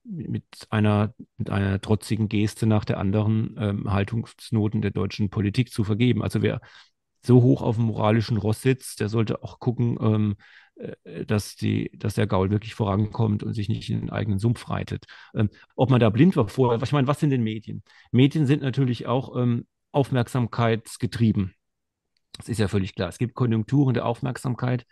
mit einer, mit einer trotzigen Geste nach der anderen ähm, Haltungsnoten der deutschen Politik zu vergeben. Also wer so hoch auf dem moralischen Ross sitzt, der sollte auch gucken, ähm, äh, dass, die, dass der Gaul wirklich vorankommt und sich nicht in den eigenen Sumpf reitet. Ähm, ob man da blind war vorher, ich meine, was sind denn Medien? Medien sind natürlich auch ähm, aufmerksamkeitsgetrieben. Das ist ja völlig klar. Es gibt Konjunkturen der Aufmerksamkeit.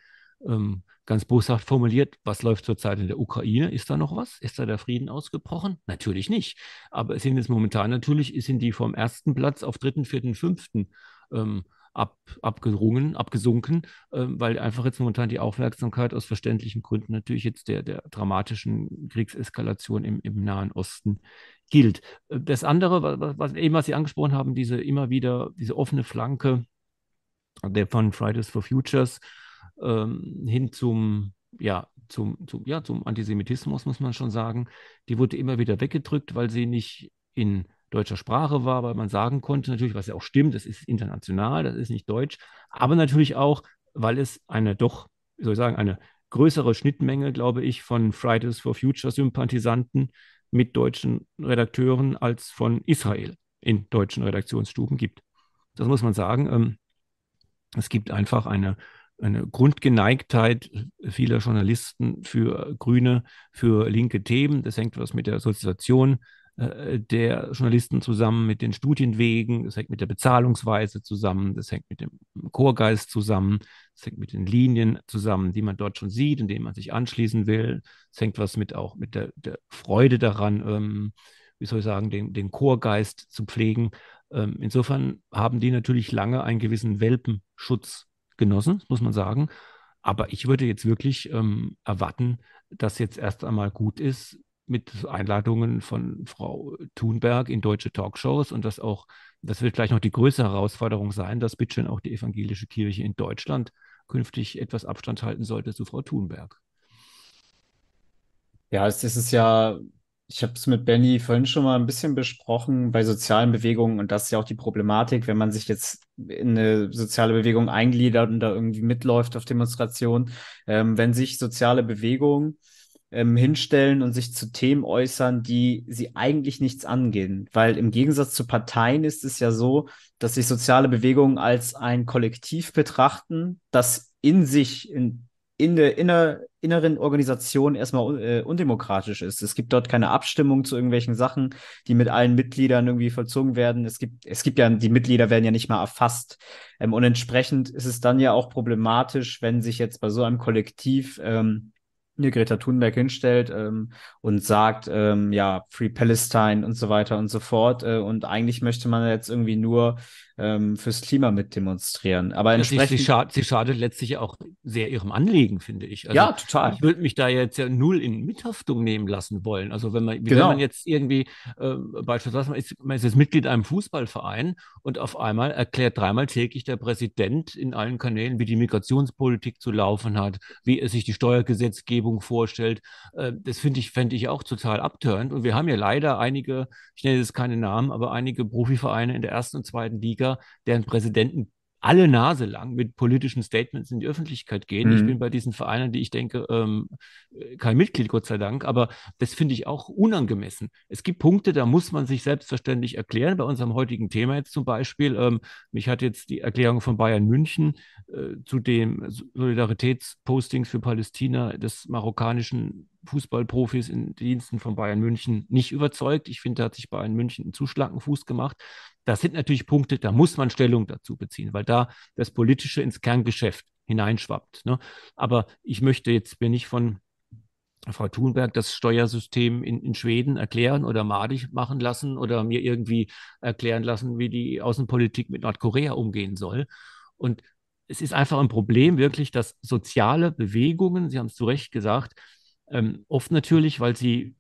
Ähm, ganz boshaft formuliert, was läuft zurzeit in der Ukraine? Ist da noch was? Ist da der Frieden ausgebrochen? Natürlich nicht. Aber es sind jetzt momentan natürlich, sind die vom ersten Platz auf dritten, vierten, fünften ähm, ab, abgerungen, abgesunken, äh, weil einfach jetzt momentan die Aufmerksamkeit aus verständlichen Gründen natürlich jetzt der, der dramatischen Kriegseskalation im, im Nahen Osten gilt. Äh, das andere, was, was, eben was Sie angesprochen haben, diese immer wieder, diese offene Flanke der von Fridays for Futures ähm, hin zum, ja, zum, zum, ja, zum Antisemitismus, muss man schon sagen, die wurde immer wieder weggedrückt, weil sie nicht in deutscher Sprache war, weil man sagen konnte, natürlich, was ja auch stimmt, das ist international, das ist nicht deutsch, aber natürlich auch, weil es eine doch, wie soll ich sagen, eine größere Schnittmenge, glaube ich, von Fridays for Future-Sympathisanten mit deutschen Redakteuren als von Israel in deutschen Redaktionsstuben gibt. Das muss man sagen. Ähm, es gibt einfach eine, eine Grundgeneigtheit vieler Journalisten für grüne, für linke Themen. Das hängt was mit der Sozialisation äh, der Journalisten zusammen, mit den Studienwegen, das hängt mit der Bezahlungsweise zusammen, das hängt mit dem Chorgeist zusammen, das hängt mit den Linien zusammen, die man dort schon sieht in denen man sich anschließen will. Es hängt was mit auch mit der, der Freude daran, ähm, wie soll ich sagen, den, den Chorgeist zu pflegen. Ähm, insofern haben die natürlich lange einen gewissen Welpenschutz genossen, muss man sagen. Aber ich würde jetzt wirklich ähm, erwarten, dass jetzt erst einmal gut ist, mit Einladungen von Frau Thunberg in deutsche Talkshows und das auch, das wird gleich noch die größere Herausforderung sein, dass bitte schön auch die evangelische Kirche in Deutschland künftig etwas Abstand halten sollte zu Frau Thunberg. Ja, es ist ja, ich habe es mit Benny vorhin schon mal ein bisschen besprochen bei sozialen Bewegungen und das ist ja auch die Problematik, wenn man sich jetzt in eine soziale Bewegung eingliedert und da irgendwie mitläuft auf Demonstrationen, ähm, wenn sich soziale Bewegungen ähm, hinstellen und sich zu Themen äußern, die sie eigentlich nichts angehen. Weil im Gegensatz zu Parteien ist es ja so, dass sich soziale Bewegungen als ein Kollektiv betrachten, das in sich, in, in der inner, inneren Organisation erstmal äh, undemokratisch ist. Es gibt dort keine Abstimmung zu irgendwelchen Sachen, die mit allen Mitgliedern irgendwie vollzogen werden. Es gibt, es gibt ja, die Mitglieder werden ja nicht mal erfasst. Ähm, und entsprechend ist es dann ja auch problematisch, wenn sich jetzt bei so einem Kollektiv ähm, hier Greta Thunberg hinstellt ähm, und sagt, ähm, ja, Free Palestine und so weiter und so fort. Äh, und eigentlich möchte man jetzt irgendwie nur ähm, fürs Klima mit demonstrieren. Aber also entsprechend. Sie, schad, sie, schadet letztlich auch sehr ihrem Anliegen, finde ich. Also, ja, total. Ich würde mich da jetzt ja null in Mithaftung nehmen lassen wollen. Also wenn man, genau. wenn man jetzt irgendwie äh, beispielsweise man ist, man ist jetzt Mitglied einem Fußballverein und auf einmal erklärt dreimal täglich der Präsident in allen Kanälen, wie die Migrationspolitik zu laufen hat, wie er sich die Steuergesetzgebung vorstellt. Äh, das finde ich, fände ich auch total abtörend. Und wir haben ja leider einige, ich nenne jetzt keine Namen, aber einige Profivereine in der ersten und zweiten Liga, Politiker, deren Präsidenten alle Nase lang mit politischen Statements in die Öffentlichkeit gehen. Mhm. Ich bin bei diesen Vereinen, die ich denke, ähm, kein Mitglied, Gott sei Dank, aber das finde ich auch unangemessen. Es gibt Punkte, da muss man sich selbstverständlich erklären. Bei unserem heutigen Thema jetzt zum Beispiel, ähm, mich hat jetzt die Erklärung von Bayern München äh, zu dem Solidaritätspostings für Palästina des marokkanischen Fußballprofis in Diensten von Bayern München nicht überzeugt. Ich finde, da hat sich Bayern München einen zu schlanken Fuß gemacht. Das sind natürlich Punkte, da muss man Stellung dazu beziehen, weil da das Politische ins Kerngeschäft hineinschwappt. Ne? Aber ich möchte jetzt mir nicht von Frau Thunberg das Steuersystem in, in Schweden erklären oder madig machen lassen oder mir irgendwie erklären lassen, wie die Außenpolitik mit Nordkorea umgehen soll. Und es ist einfach ein Problem wirklich, dass soziale Bewegungen, Sie haben es zu Recht gesagt, ähm, oft natürlich, weil sie,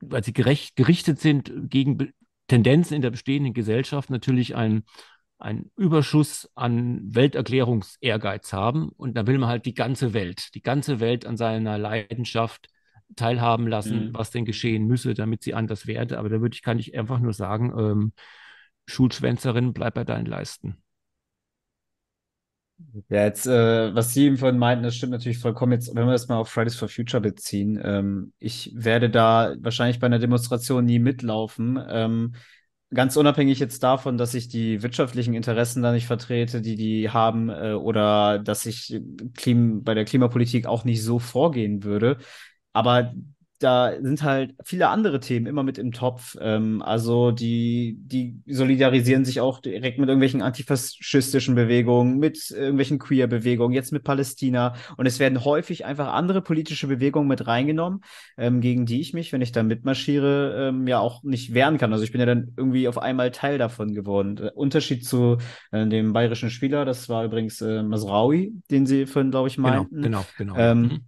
weil sie gerecht, gerichtet sind gegen Tendenzen in der bestehenden Gesellschaft natürlich ein einen Überschuss an Welterklärungsehrgeiz haben. Und da will man halt die ganze Welt, die ganze Welt an seiner Leidenschaft teilhaben lassen, mhm. was denn geschehen müsse, damit sie anders werde. Aber da würde ich, kann ich einfach nur sagen, ähm, Schulschwänzerin, bleib bei deinen Leisten. Ja, jetzt, äh, was Sie eben vorhin meinten, das stimmt natürlich vollkommen. Jetzt, wenn wir das mal auf Fridays for Future beziehen, ähm, ich werde da wahrscheinlich bei einer Demonstration nie mitlaufen. Ähm, ganz unabhängig jetzt davon, dass ich die wirtschaftlichen Interessen da nicht vertrete, die die haben, äh, oder dass ich Klim bei der Klimapolitik auch nicht so vorgehen würde. Aber da sind halt viele andere Themen immer mit im Topf. Ähm, also die, die solidarisieren sich auch direkt mit irgendwelchen antifaschistischen Bewegungen, mit irgendwelchen Queer-Bewegungen, jetzt mit Palästina. Und es werden häufig einfach andere politische Bewegungen mit reingenommen, ähm, gegen die ich mich, wenn ich da mitmarschiere, ähm, ja auch nicht wehren kann. Also ich bin ja dann irgendwie auf einmal Teil davon geworden. Unterschied zu äh, dem bayerischen Spieler, das war übrigens äh, Masraui, den sie vorhin, glaube ich, genau, meinten. Genau, genau, genau. Mhm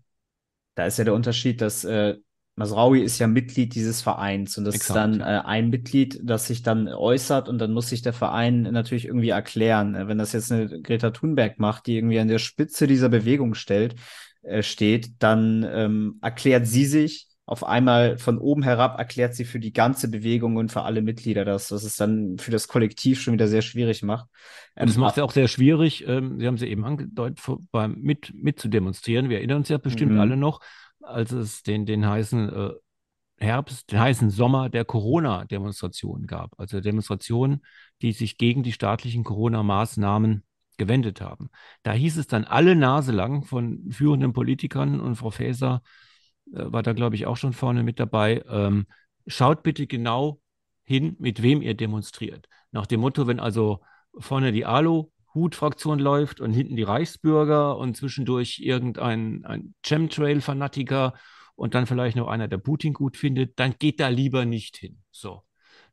da ist ja der Unterschied, dass äh, Masraui ist ja Mitglied dieses Vereins und das Exakt. ist dann äh, ein Mitglied, das sich dann äußert und dann muss sich der Verein natürlich irgendwie erklären. Äh, wenn das jetzt eine Greta Thunberg macht, die irgendwie an der Spitze dieser Bewegung stellt, äh, steht, dann ähm, erklärt sie sich auf einmal von oben herab, erklärt sie für die ganze Bewegung und für alle Mitglieder das, was es dann für das Kollektiv schon wieder sehr schwierig macht. Und es ähm, macht es auch sehr schwierig, ähm, Sie haben es ja eben angedeutet, vor, mit, mit zu demonstrieren. Wir erinnern uns ja bestimmt mhm. alle noch als es den, den heißen äh, Herbst, den heißen Sommer der Corona-Demonstrationen gab. Also Demonstrationen, die sich gegen die staatlichen Corona-Maßnahmen gewendet haben. Da hieß es dann alle Nase lang von führenden Politikern und Frau Faeser äh, war da, glaube ich, auch schon vorne mit dabei. Ähm, schaut bitte genau hin, mit wem ihr demonstriert. Nach dem Motto, wenn also vorne die Alu Hutfraktion läuft und hinten die Reichsbürger und zwischendurch irgendein ein Chemtrail-Fanatiker und dann vielleicht noch einer, der Putin gut findet, dann geht da lieber nicht hin. So.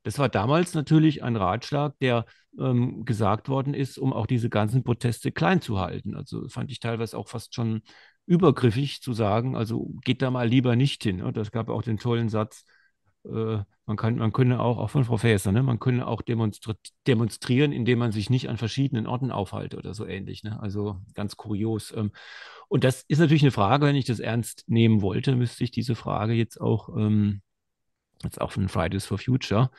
Das war damals natürlich ein Ratschlag, der ähm, gesagt worden ist, um auch diese ganzen Proteste klein zu halten. Also fand ich teilweise auch fast schon übergriffig zu sagen, also geht da mal lieber nicht hin. Und es gab auch den tollen Satz, äh, man, kann, man könne auch, auch von Frau Faeser, ne, man könne auch demonstri demonstrieren, indem man sich nicht an verschiedenen Orten aufhalte oder so ähnlich. Ne? Also ganz kurios. Ähm. und das ist natürlich eine Frage, wenn ich das ernst nehmen wollte, müsste ich diese Frage jetzt auch, ähm, jetzt auch von Fridays for Future,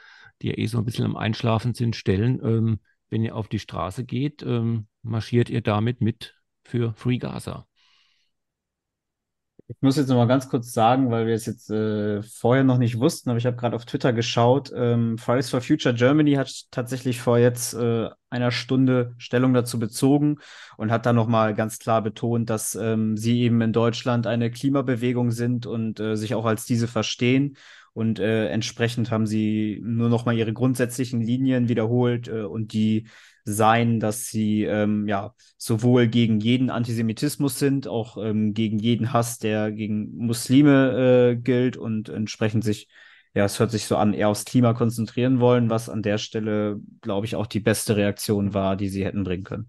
die ja eh so ein bisschen am Einschlafen sind, stellen. Ähm, wenn ihr auf die Straße geht, ähm, marschiert ihr damit mit für Free Gaza? Ich muss jetzt noch mal ganz kurz sagen, weil wir es jetzt äh, vorher noch nicht wussten, aber ich habe gerade auf Twitter geschaut. Ähm, Fridays for Future Germany hat tatsächlich vor jetzt äh, einer Stunde Stellung dazu bezogen und hat da noch mal ganz klar betont, dass ähm, sie eben in Deutschland eine Klimabewegung sind und äh, sich auch als diese verstehen. Und äh, entsprechend haben sie nur noch mal ihre grundsätzlichen Linien wiederholt äh, und die sein, dass sie ähm, ja sowohl gegen jeden Antisemitismus sind, auch ähm, gegen jeden Hass, der gegen Muslime äh, gilt und entsprechend sich, ja, es hört sich so an, eher aufs Klima konzentrieren wollen, was an der Stelle, glaube ich, auch die beste Reaktion war, die sie hätten bringen können.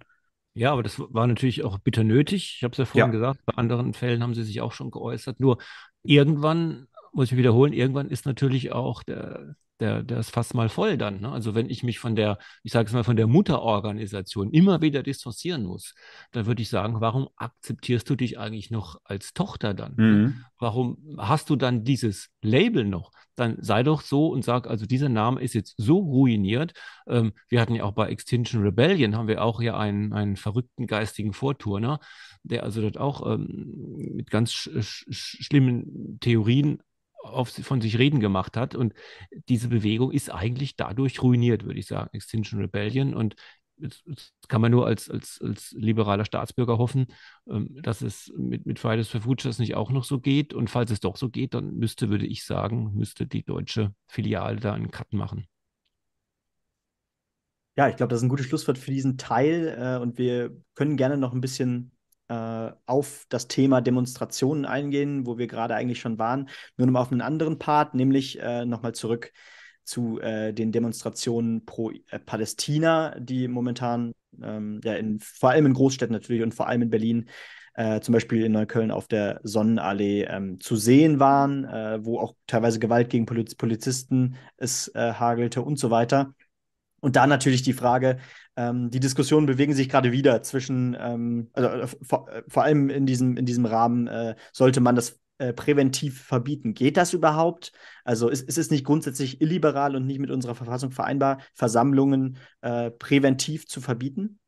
Ja, aber das war natürlich auch bitter nötig. Ich habe es ja vorhin ja. gesagt, bei anderen Fällen haben sie sich auch schon geäußert. Nur irgendwann, muss ich wiederholen, irgendwann ist natürlich auch der, der, der ist fast mal voll dann. Ne? Also wenn ich mich von der, ich sage es mal, von der Mutterorganisation immer wieder distanzieren muss, dann würde ich sagen, warum akzeptierst du dich eigentlich noch als Tochter dann? Ne? Mhm. Warum hast du dann dieses Label noch? Dann sei doch so und sag, also dieser Name ist jetzt so ruiniert. Ähm, wir hatten ja auch bei Extinction Rebellion, haben wir auch ja einen, einen verrückten geistigen Vorturner, der also dort auch ähm, mit ganz sch sch schlimmen Theorien auf, von sich reden gemacht hat. Und diese Bewegung ist eigentlich dadurch ruiniert, würde ich sagen, Extinction Rebellion. Und das kann man nur als, als, als liberaler Staatsbürger hoffen, ähm, dass es mit, mit Fridays for Futures nicht auch noch so geht. Und falls es doch so geht, dann müsste, würde ich sagen, müsste die deutsche Filiale da einen Cut machen. Ja, ich glaube, das ist ein gutes Schlusswort für diesen Teil. Äh, und wir können gerne noch ein bisschen äh, auf das Thema Demonstrationen eingehen, wo wir gerade eigentlich schon waren, nur noch auf einen anderen Part, nämlich äh, nochmal zurück zu äh, den Demonstrationen pro äh, Palästina, die momentan ähm, ja in, vor allem in Großstädten natürlich und vor allem in Berlin äh, zum Beispiel in Neukölln auf der Sonnenallee ähm, zu sehen waren, äh, wo auch teilweise Gewalt gegen Poliz Polizisten es äh, hagelte und so weiter. Und da natürlich die Frage, ähm, die Diskussionen bewegen sich gerade wieder zwischen, ähm, also äh, vor, äh, vor, allem in diesem, in diesem Rahmen, äh, sollte man das äh, präventiv verbieten. Geht das überhaupt? Also ist, ist es nicht grundsätzlich illiberal und nicht mit unserer Verfassung vereinbar, Versammlungen äh, präventiv zu verbieten?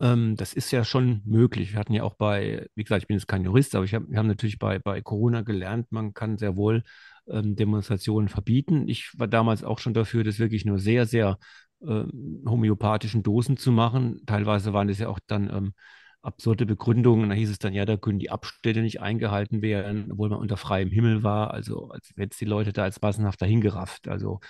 Ähm, das ist ja schon möglich. Wir hatten ja auch bei, wie gesagt, ich bin jetzt kein Jurist, aber hab, wir haben natürlich bei, bei Corona gelernt, man kann sehr wohl ähm, Demonstrationen verbieten. Ich war damals auch schon dafür, das wirklich nur sehr, sehr äh, homöopathischen Dosen zu machen. Teilweise waren das ja auch dann ähm, absurde Begründungen. Da hieß es dann, ja, da können die Abstände nicht eingehalten werden, obwohl man unter freiem Himmel war. Also als hätten die Leute da als massenhaft dahingerafft. Also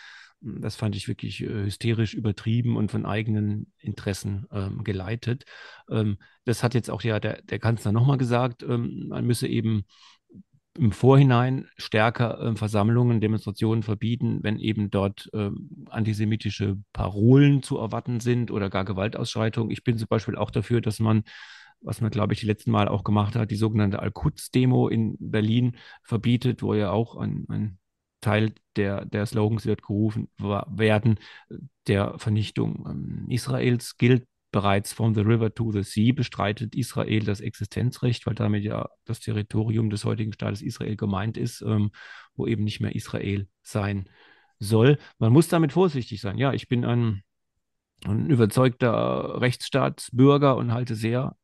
hm, das fand ich wirklich äh, hysterisch übertrieben und von eigenen Interessen ähm, geleitet. Ähm, das hat jetzt auch ja der, der Kanzler nochmal gesagt, ähm, man müsse eben im Vorhinein stärker äh, Versammlungen, Demonstrationen verbieten, wenn eben dort äh, antisemitische Parolen zu erwarten sind oder gar Gewaltausschreitungen. Ich bin zum Beispiel auch dafür, dass man, was man, glaube ich, die letzten Mal auch gemacht hat, die sogenannte Al-Quds-Demo in Berlin verbietet, wo ja auch ein, ein Teil der, der Slogans wird gerufen war, werden, äh, der Vernichtung ähm, Israels gilt Bereits From the River to the Sea bestreitet Israel das Existenzrecht, weil damit ja das Territorium des heutigen Staates Israel gemeint ist, ähm, wo eben nicht mehr Israel sein soll. Man muss damit vorsichtig sein. Ja, ich bin ein, ein überzeugter Rechtsstaatsbürger und halte sehr,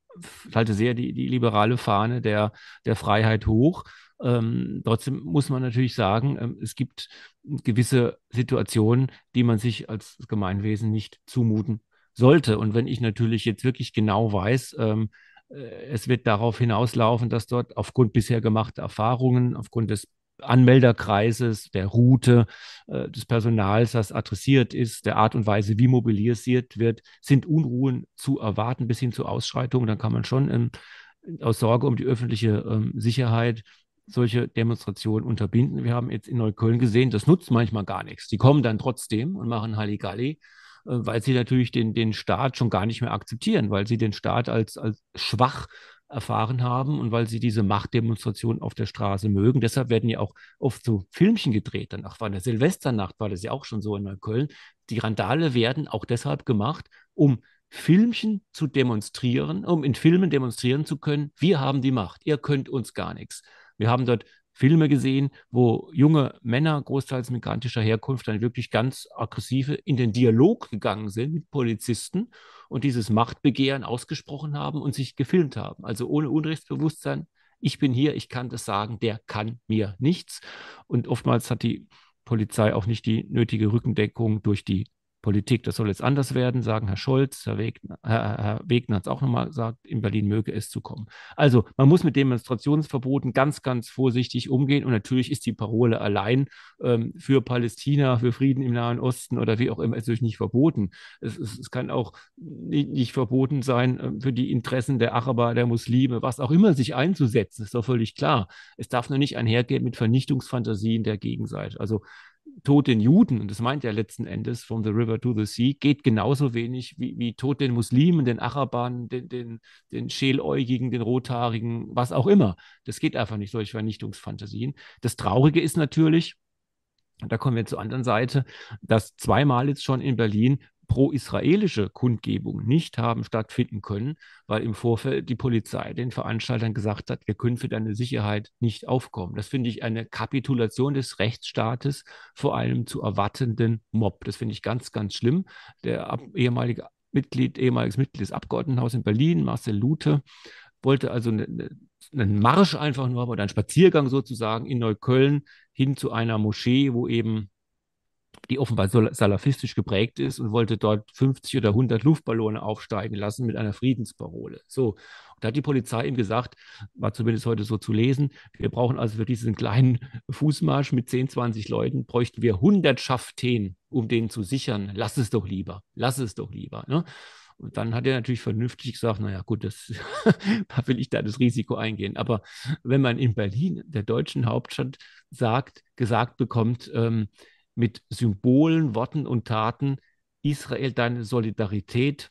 halte sehr die, die liberale Fahne der, der Freiheit hoch. Ähm, trotzdem muss man natürlich sagen, ähm, es gibt gewisse Situationen, die man sich als Gemeinwesen nicht zumuten sollte. Und wenn ich natürlich jetzt wirklich genau weiß, ähm, äh, es wird darauf hinauslaufen, dass dort aufgrund bisher gemachter Erfahrungen, aufgrund des Anmelderkreises, der Route, äh, des Personals, das adressiert ist, der Art und Weise, wie mobilisiert wird, sind Unruhen zu erwarten bis hin zu Ausschreitungen. Dann kann man schon ähm, aus Sorge um die öffentliche ähm, Sicherheit solche Demonstrationen unterbinden. Wir haben jetzt in Neukölln gesehen, das nutzt manchmal gar nichts. Die kommen dann trotzdem und machen Halligalli äh, weil sie natürlich den, den Staat schon gar nicht mehr akzeptieren, weil sie den Staat als, als schwach erfahren haben und weil sie diese Machtdemonstration auf der Straße mögen. Deshalb werden ja auch oft so Filmchen gedreht. Danach war eine Silvesternacht, war das ja auch schon so in Neukölln. Die Randale werden auch deshalb gemacht, um Filmchen zu demonstrieren, um in Filmen demonstrieren zu können, wir haben die Macht, ihr könnt uns gar nichts. Wir haben dort Filme gesehen, wo junge Männer, großteils migrantischer Herkunft, dann wirklich ganz aggressive in den Dialog gegangen sind mit Polizisten und dieses Machtbegehren ausgesprochen haben und sich gefilmt haben. Also ohne Unrechtsbewusstsein, ich bin hier, ich kann das sagen, der kann mir nichts. Und oftmals hat die Polizei auch nicht die nötige Rückendeckung durch die Politik, das soll jetzt anders werden, sagen Herr Scholz, Herr Wegner, Herr Wegner hat es auch nochmal gesagt, in Berlin möge es zukommen. Also man muss mit Demonstrationsverboten ganz, ganz vorsichtig umgehen und natürlich ist die Parole allein ähm, für Palästina, für Frieden im Nahen Osten oder wie auch immer, ist natürlich nicht verboten. Es, es, es kann auch nicht, nicht verboten sein, ähm, für die Interessen der Araber, der Muslime, was auch immer, sich einzusetzen, ist doch völlig klar. Es darf nur nicht einhergehen mit Vernichtungsfantasien der Gegenseite. Also Tod den Juden, und das meint er letzten Endes, from the river to the sea, geht genauso wenig wie, wie Tod den Muslimen, den Arabern, den, den, den Scheläugigen, den Rothaarigen, was auch immer. Das geht einfach nicht, solche Vernichtungsfantasien. Das Traurige ist natürlich, da kommen wir zur anderen Seite, dass zweimal jetzt schon in Berlin pro-israelische Kundgebung nicht haben stattfinden können, weil im Vorfeld die Polizei den Veranstaltern gesagt hat, wir können für deine Sicherheit nicht aufkommen. Das finde ich eine Kapitulation des Rechtsstaates vor einem zu erwartenden Mob. Das finde ich ganz, ganz schlimm. Der ehemalige Mitglied, ehemaliges Mitglied des Abgeordnetenhauses in Berlin, Marcel Lute, wollte also ne, ne, einen Marsch einfach nur, oder einen Spaziergang sozusagen in Neukölln hin zu einer Moschee, wo eben die offenbar salafistisch geprägt ist und wollte dort 50 oder 100 Luftballone aufsteigen lassen mit einer Friedensparole. So, da hat die Polizei ihm gesagt, war zumindest heute so zu lesen, wir brauchen also für diesen kleinen Fußmarsch mit 10, 20 Leuten, bräuchten wir 100 Schaften, um den zu sichern. Lass es doch lieber, lass es doch lieber. Ne? Und dann hat er natürlich vernünftig gesagt, naja gut, das, da will ich da das Risiko eingehen. Aber wenn man in Berlin, der deutschen Hauptstadt, sagt, gesagt bekommt, ähm, mit Symbolen, Worten und Taten Israel deine Solidarität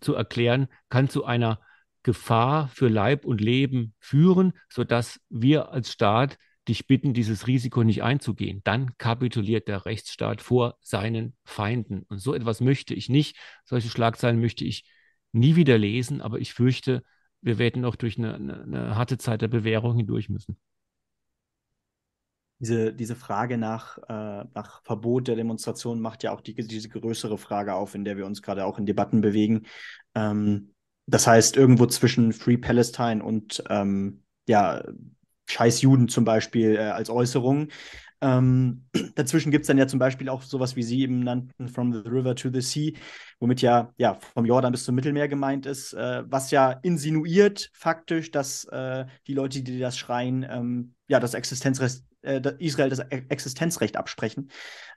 zu erklären, kann zu einer Gefahr für Leib und Leben führen, sodass wir als Staat dich bitten, dieses Risiko nicht einzugehen. Dann kapituliert der Rechtsstaat vor seinen Feinden. Und so etwas möchte ich nicht. Solche Schlagzeilen möchte ich nie wieder lesen, aber ich fürchte, wir werden auch durch eine, eine, eine harte Zeit der Bewährung hindurch müssen diese, diese Frage nach, äh, nach Verbot der Demonstration macht ja auch die, diese größere Frage auf, in der wir uns gerade auch in Debatten bewegen. Ähm, das heißt, irgendwo zwischen Free Palestine und ähm, ja, Scheiß Juden zum Beispiel äh, als Äußerung. Ähm, dazwischen gibt es dann ja zum Beispiel auch sowas, wie Sie eben nannten, From the River to the Sea, womit ja, ja vom Jordan bis zum Mittelmeer gemeint ist, äh, was ja insinuiert faktisch, dass äh, die Leute, die das schreien, ähm, ja das Existenzrecht äh, Israel das e-, Existenzrecht absprechen.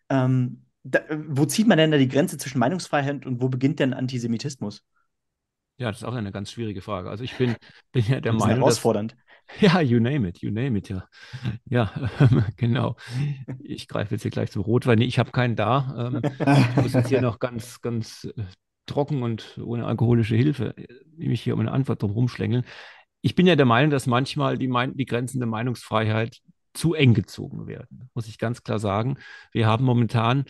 Ähm, da, äh, wo zieht man denn da die Grenze zwischen Meinungsfreiheit und wo beginnt denn Antisemitismus? Ja, das ist auch eine ganz schwierige Frage. Also ich bin, bin ja der das ist Meinung. Herausfordernd. Dass, ja, you name it, you name it, ja. Ja, ähm, genau. Ich greife jetzt hier gleich zum Rotwein. Nee, ich habe keinen da. Ähm, ich muss jetzt hier noch ganz, ganz äh, trocken und ohne alkoholische Hilfe äh, mich hier um eine Antwort drum rumschlängeln. Ich bin ja der Meinung, dass manchmal die, mein die Grenzen der Meinungsfreiheit zu eng gezogen werden, muss ich ganz klar sagen. Wir haben momentan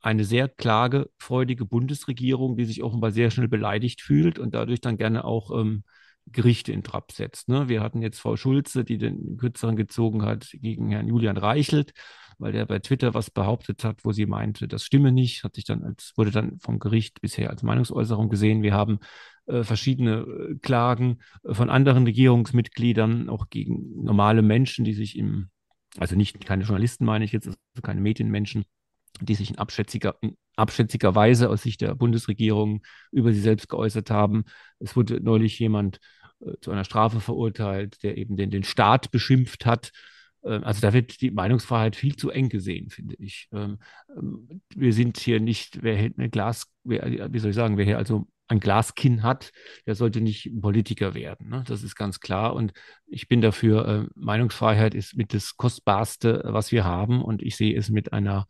eine sehr klagefreudige Bundesregierung, die sich offenbar sehr schnell beleidigt fühlt und dadurch dann gerne auch ähm, Gerichte in Trab setzt. Ne? Wir hatten jetzt Frau Schulze, die den Kürzeren gezogen hat gegen Herrn Julian Reichelt, weil der bei Twitter was behauptet hat, wo sie meinte, das stimme nicht, hat sich dann als, wurde dann vom Gericht bisher als Meinungsäußerung gesehen. Wir haben äh, verschiedene äh, Klagen äh, von anderen Regierungsmitgliedern, auch gegen normale Menschen, die sich im, also nicht keine Journalisten meine ich jetzt, also keine Medienmenschen, die sich in abschätziger, in abschätziger Weise aus Sicht der Bundesregierung über sie selbst geäußert haben. Es wurde neulich jemand äh, zu einer Strafe verurteilt, der eben den, den Staat beschimpft hat. Ähm, also da wird die Meinungsfreiheit viel zu eng gesehen, finde ich. Ähm, ähm, wir sind hier nicht, wer hält ein Glas, wer, wie soll ich sagen, wer hier also ein Glaskinn hat, der sollte nicht Politiker werden. Ne? Das ist ganz klar. Und ich bin dafür, äh, Meinungsfreiheit ist mit das Kostbarste, was wir haben. Und ich sehe es mit einer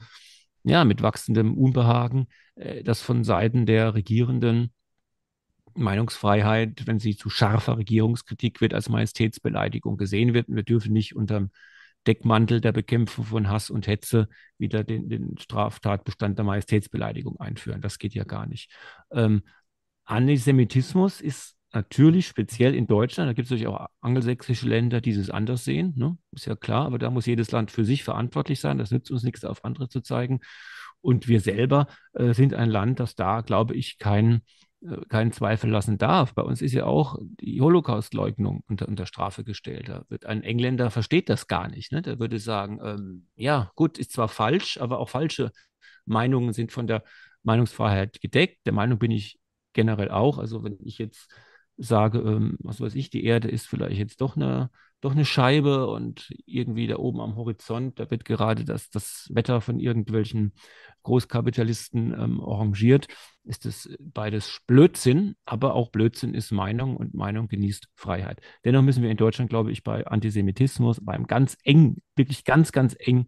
ja, mit wachsendem Unbehagen, äh, dass von Seiten der Regierenden Meinungsfreiheit, wenn sie zu scharfer Regierungskritik wird, als Majestätsbeleidigung gesehen wird. Und wir dürfen nicht unterm Deckmantel der Bekämpfung von Hass und Hetze wieder den, den Straftatbestand der Majestätsbeleidigung einführen. Das geht ja gar nicht. Ähm, Antisemitismus ist natürlich speziell in Deutschland, da gibt es natürlich auch angelsächsische Länder, die es anders sehen, ne? ist ja klar, aber da muss jedes Land für sich verantwortlich sein, das nützt uns nichts, auf andere zu zeigen. Und wir selber äh, sind ein Land, das da, glaube ich, keinen äh, keinen Zweifel lassen darf. Bei uns ist ja auch die Holocaustleugnung unter, unter Strafe gestellt. Da wird ein Engländer versteht das gar nicht. Ne? Der würde sagen, ähm, ja, gut, ist zwar falsch, aber auch falsche Meinungen sind von der Meinungsfreiheit gedeckt. Der Meinung bin ich generell auch. Also wenn ich jetzt sage, ähm, was weiß ich, die Erde ist vielleicht jetzt doch eine, doch eine Scheibe und irgendwie da oben am Horizont, da wird gerade das, das Wetter von irgendwelchen Großkapitalisten ähm, orangiert, ist das beides Blödsinn, aber auch Blödsinn ist Meinung und Meinung genießt Freiheit. Dennoch müssen wir in Deutschland, glaube ich, bei Antisemitismus, beim ganz eng, wirklich ganz, ganz eng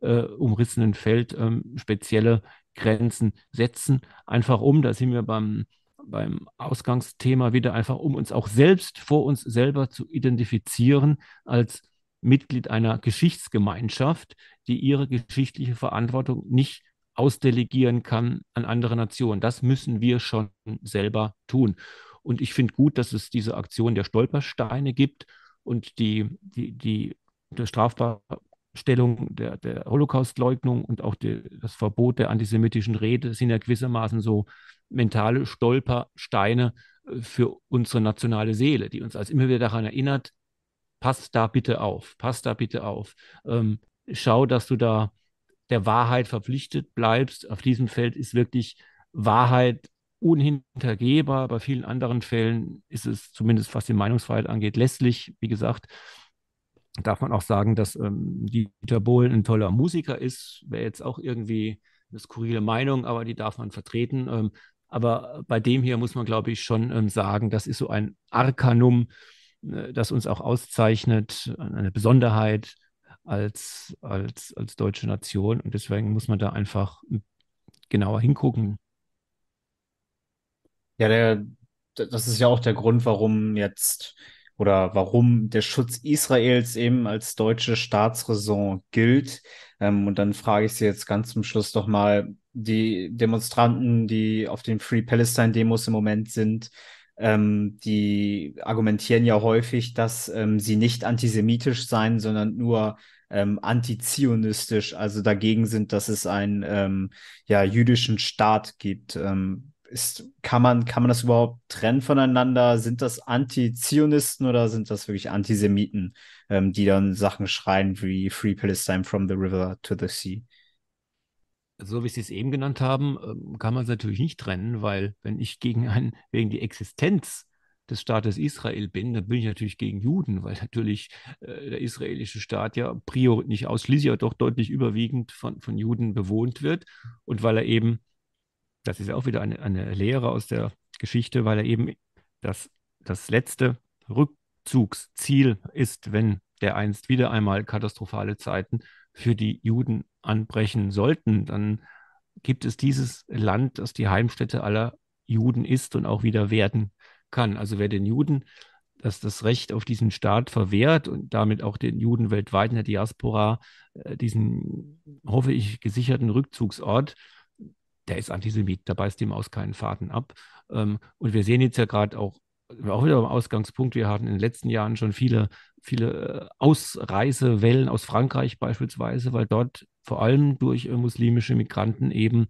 äh, umrissenen Feld ähm, spezielle Grenzen setzen. Einfach um, da sind wir beim beim Ausgangsthema wieder einfach, um uns auch selbst vor uns selber zu identifizieren als Mitglied einer Geschichtsgemeinschaft, die ihre geschichtliche Verantwortung nicht ausdelegieren kann an andere Nationen. Das müssen wir schon selber tun. Und ich finde gut, dass es diese Aktion der Stolpersteine gibt und die, die, die, die Strafbarstellung der, der Holocaustleugnung und auch die, das Verbot der antisemitischen Rede sind ja gewissermaßen so mentale Stolpersteine äh, für unsere nationale Seele, die uns als immer wieder daran erinnert, passt da bitte auf, passt da bitte auf. Ähm, schau, dass du da der Wahrheit verpflichtet bleibst. Auf diesem Feld ist wirklich Wahrheit unhintergehbar. Bei vielen anderen Fällen ist es zumindest, was die Meinungsfreiheit angeht, lässlich. Wie gesagt, darf man auch sagen, dass ähm, Dieter Bohlen ein toller Musiker ist. Wäre jetzt auch irgendwie eine skurrile Meinung, aber die darf man vertreten. Ähm, aber bei dem hier muss man, glaube ich, schon ähm, sagen, das ist so ein Arkanum, äh, das uns auch auszeichnet, eine Besonderheit als, als, als deutsche Nation. Und deswegen muss man da einfach genauer hingucken. Ja, der, das ist ja auch der Grund, warum jetzt oder warum der Schutz Israels eben als deutsche Staatsräson gilt, ähm, und dann frage ich Sie jetzt ganz zum Schluss doch mal, die Demonstranten, die auf den Free Palestine-Demos im Moment sind, ähm, die argumentieren ja häufig, dass ähm, sie nicht antisemitisch seien, sondern nur ähm, antizionistisch, also dagegen sind, dass es einen ähm, ja, jüdischen Staat gibt. Ähm, ist, kann, man, kann man das überhaupt trennen voneinander? Sind das Antizionisten oder sind das wirklich Antisemiten? ähm, die dann Sachen schreien wie Free Palestine from the River to the Sea. So wie Sie es eben genannt haben, ähm, kann man es natürlich nicht trennen, weil wenn ich gegen einen, wegen die Existenz des Staates Israel bin, dann bin ich natürlich gegen Juden, weil natürlich äh, der israelische Staat ja prior nicht ausschließlich, aber doch deutlich überwiegend von, von Juden bewohnt wird. Und weil er eben, das ist ja auch wieder eine, eine Lehre aus der Geschichte, weil er eben das, das letzte Rück, Rückzugsziel ist, wenn der einst wieder einmal katastrophale Zeiten für die Juden anbrechen sollten, dann gibt es dieses Land, das die Heimstätte aller Juden ist und auch wieder werden kann. Also wer den Juden dass das Recht auf diesen Staat verwehrt und damit auch den Juden weltweit in der Diaspora äh, diesen, hoffe ich, gesicherten Rückzugsort, der ist Antisemit, da beißt ihm aus keinen Faden ab. Ähm, und wir sehen jetzt ja gerade auch auch wieder beim Ausgangspunkt, wir hatten in den letzten Jahren schon viele, viele äh, Ausreisewellen aus Frankreich beispielsweise, weil dort vor allem durch äh, muslimische Migranten eben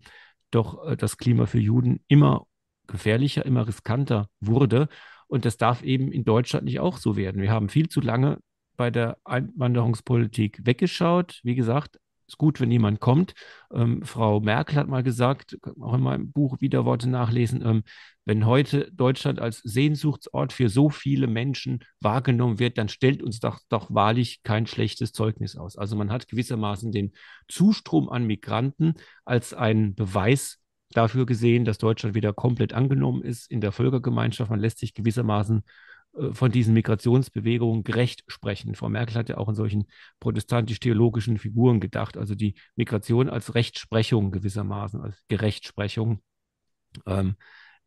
doch äh, das Klima für Juden immer gefährlicher, immer riskanter wurde. Und das darf eben in Deutschland nicht auch so werden. Wir haben viel zu lange bei der Einwanderungspolitik weggeschaut. Wie gesagt, ist gut, wenn jemand kommt. Ähm, Frau Merkel hat mal gesagt, auch in meinem Buch wieder nachlesen, ähm, wenn heute Deutschland als Sehnsuchtsort für so viele Menschen wahrgenommen wird, dann stellt uns doch, doch wahrlich kein schlechtes Zeugnis aus. Also man hat gewissermaßen den Zustrom an Migranten als einen Beweis dafür gesehen, dass Deutschland wieder komplett angenommen ist in der Völkergemeinschaft. Man lässt sich gewissermaßen äh, von diesen Migrationsbewegungen gerecht sprechen. Frau Merkel hat ja auch in solchen protestantisch-theologischen Figuren gedacht, also die Migration als Rechtsprechung gewissermaßen, als Gerechtsprechung ähm,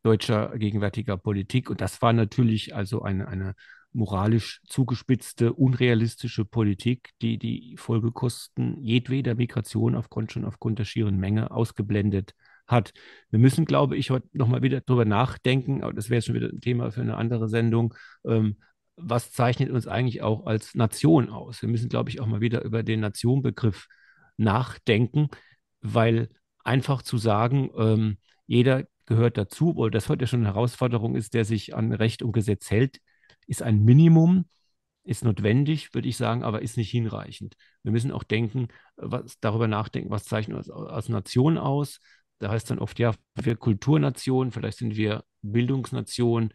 deutscher gegenwärtiger Politik. Und das war natürlich also eine, eine moralisch zugespitzte, unrealistische Politik, die die Folgekosten jedweder Migration aufgrund, schon aufgrund der schieren Menge ausgeblendet hat. Wir müssen, glaube ich, heute nochmal wieder darüber nachdenken, aber das wäre schon wieder ein Thema für eine andere Sendung. Ähm, was zeichnet uns eigentlich auch als Nation aus? Wir müssen, glaube ich, auch mal wieder über den Nationbegriff nachdenken, weil einfach zu sagen, ähm, jeder gehört dazu, obwohl das heute schon eine Herausforderung ist, der sich an Recht und Gesetz hält, ist ein Minimum, ist notwendig, würde ich sagen, aber ist nicht hinreichend. Wir müssen auch denken, was, darüber nachdenken, was zeichnet uns als Nation aus, da heißt dann oft, ja, wir Kulturnation, vielleicht sind wir Bildungsnation,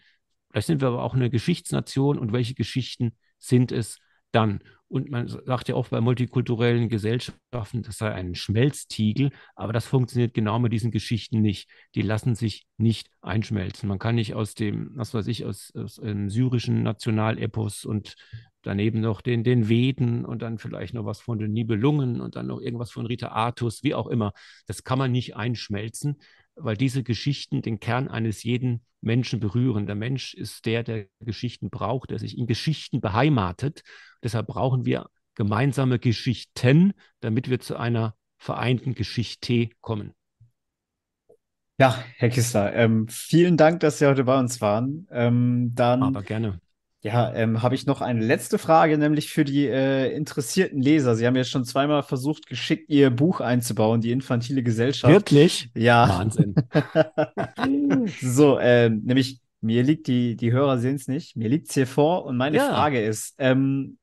vielleicht sind wir aber auch eine Geschichtsnation und welche Geschichten sind es dann? Und man sagt ja auch bei multikulturellen Gesellschaften, das sei ein Schmelztiegel, aber das funktioniert genau mit diesen Geschichten nicht. Die lassen sich nicht einschmelzen. Man kann nicht aus dem, was weiß ich, aus, aus einem ähm, syrischen Nationalepos und daneben noch den, den Veden und dann vielleicht noch was von den Nibelungen und dann noch irgendwas von Rita Artus, wie auch immer. Das kann man nicht einschmelzen, weil diese Geschichten den Kern eines jeden Menschen berühren. Der Mensch ist der, der Geschichten braucht, der sich in Geschichten beheimatet. Deshalb brauchen wir gemeinsame Geschichten, damit wir zu einer vereinten Geschichte kommen. Ja, Herr Kissler, ähm, vielen Dank, dass Sie heute bei uns waren. Ähm, dann Aber gerne. Ja, ähm, habe ich noch eine letzte Frage, nämlich für die äh, interessierten Leser. Sie haben jetzt schon zweimal versucht, geschickt ihr Buch einzubauen, die infantile Gesellschaft. Wirklich? Ja. Wahnsinn. so, ähm, nämlich mir liegt die, die Hörer sehen es nicht, mir liegt es hier vor und meine ja. Frage ist, ähm,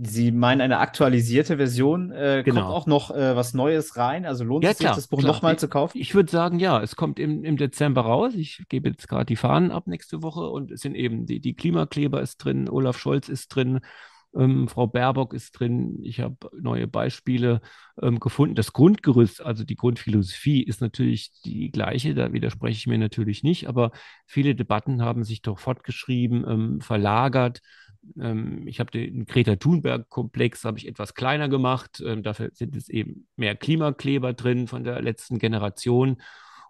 Sie meinen eine aktualisierte Version. Äh, genau. Kommt auch noch äh, was Neues rein? Also lohnt ja, es sich, das Buch nochmal zu kaufen? Ich, ich würde sagen, ja, es kommt im, im Dezember raus. Ich gebe jetzt gerade die Fahnen ab nächste Woche und es sind eben die, die Klimakleber ist drin, Olaf Scholz ist drin, ähm, Frau Baerbock ist drin. Ich habe neue Beispiele ähm, gefunden. Das Grundgerüst, also die Grundphilosophie, ist natürlich die gleiche. Da widerspreche ich mir natürlich nicht. Aber viele Debatten haben sich doch fortgeschrieben, ähm, verlagert. Ähm, ich habe den Greta-Thunberg-Komplex habe ich etwas kleiner gemacht. Ähm, dafür sind es eben mehr Klimakleber drin von der letzten Generation.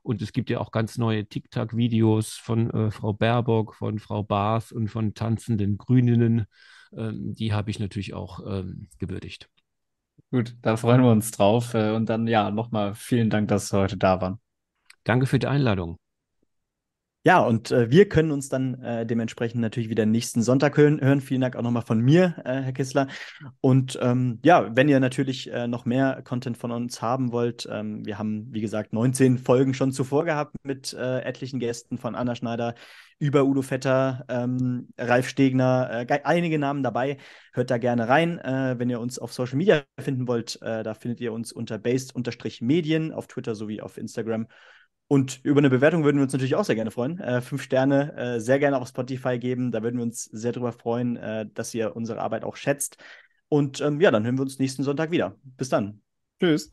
Und es gibt ja auch ganz neue TikTok-Videos von äh, Frau Baerbock, von Frau Baas und von tanzenden Grüninnen. Ähm, die habe ich natürlich auch ähm, gewürdigt. Gut, da freuen wir uns drauf. Äh, und dann ja, nochmal vielen Dank, dass Sie heute da waren. Danke für die Einladung. Ja, und äh, wir können uns dann äh, dementsprechend natürlich wieder nächsten Sonntag hören. hören. Vielen Dank auch nochmal von mir, äh, Herr Kissler. Und ähm, ja, wenn ihr natürlich äh, noch mehr Content von uns haben wollt, ähm, wir haben, wie gesagt, 19 Folgen schon zuvor gehabt mit äh, etlichen Gästen von Anna Schneider über Udo Vetter, ähm, Ralf Stegner, äh, einige Namen dabei. Hört da gerne rein. wenn ihr uns auf Social Media finden wollt, da findet ihr uns unter based-medien auf Twitter sowie auf Instagram. Und über eine Bewertung würden wir uns natürlich auch sehr gerne freuen. Äh, fünf Sterne äh, sehr gerne auf Spotify geben. Da würden wir uns sehr drüber freuen, äh, dass ihr unsere Arbeit auch schätzt. Und ähm, ja, dann hören wir uns nächsten Sonntag wieder. Bis dann. Tschüss.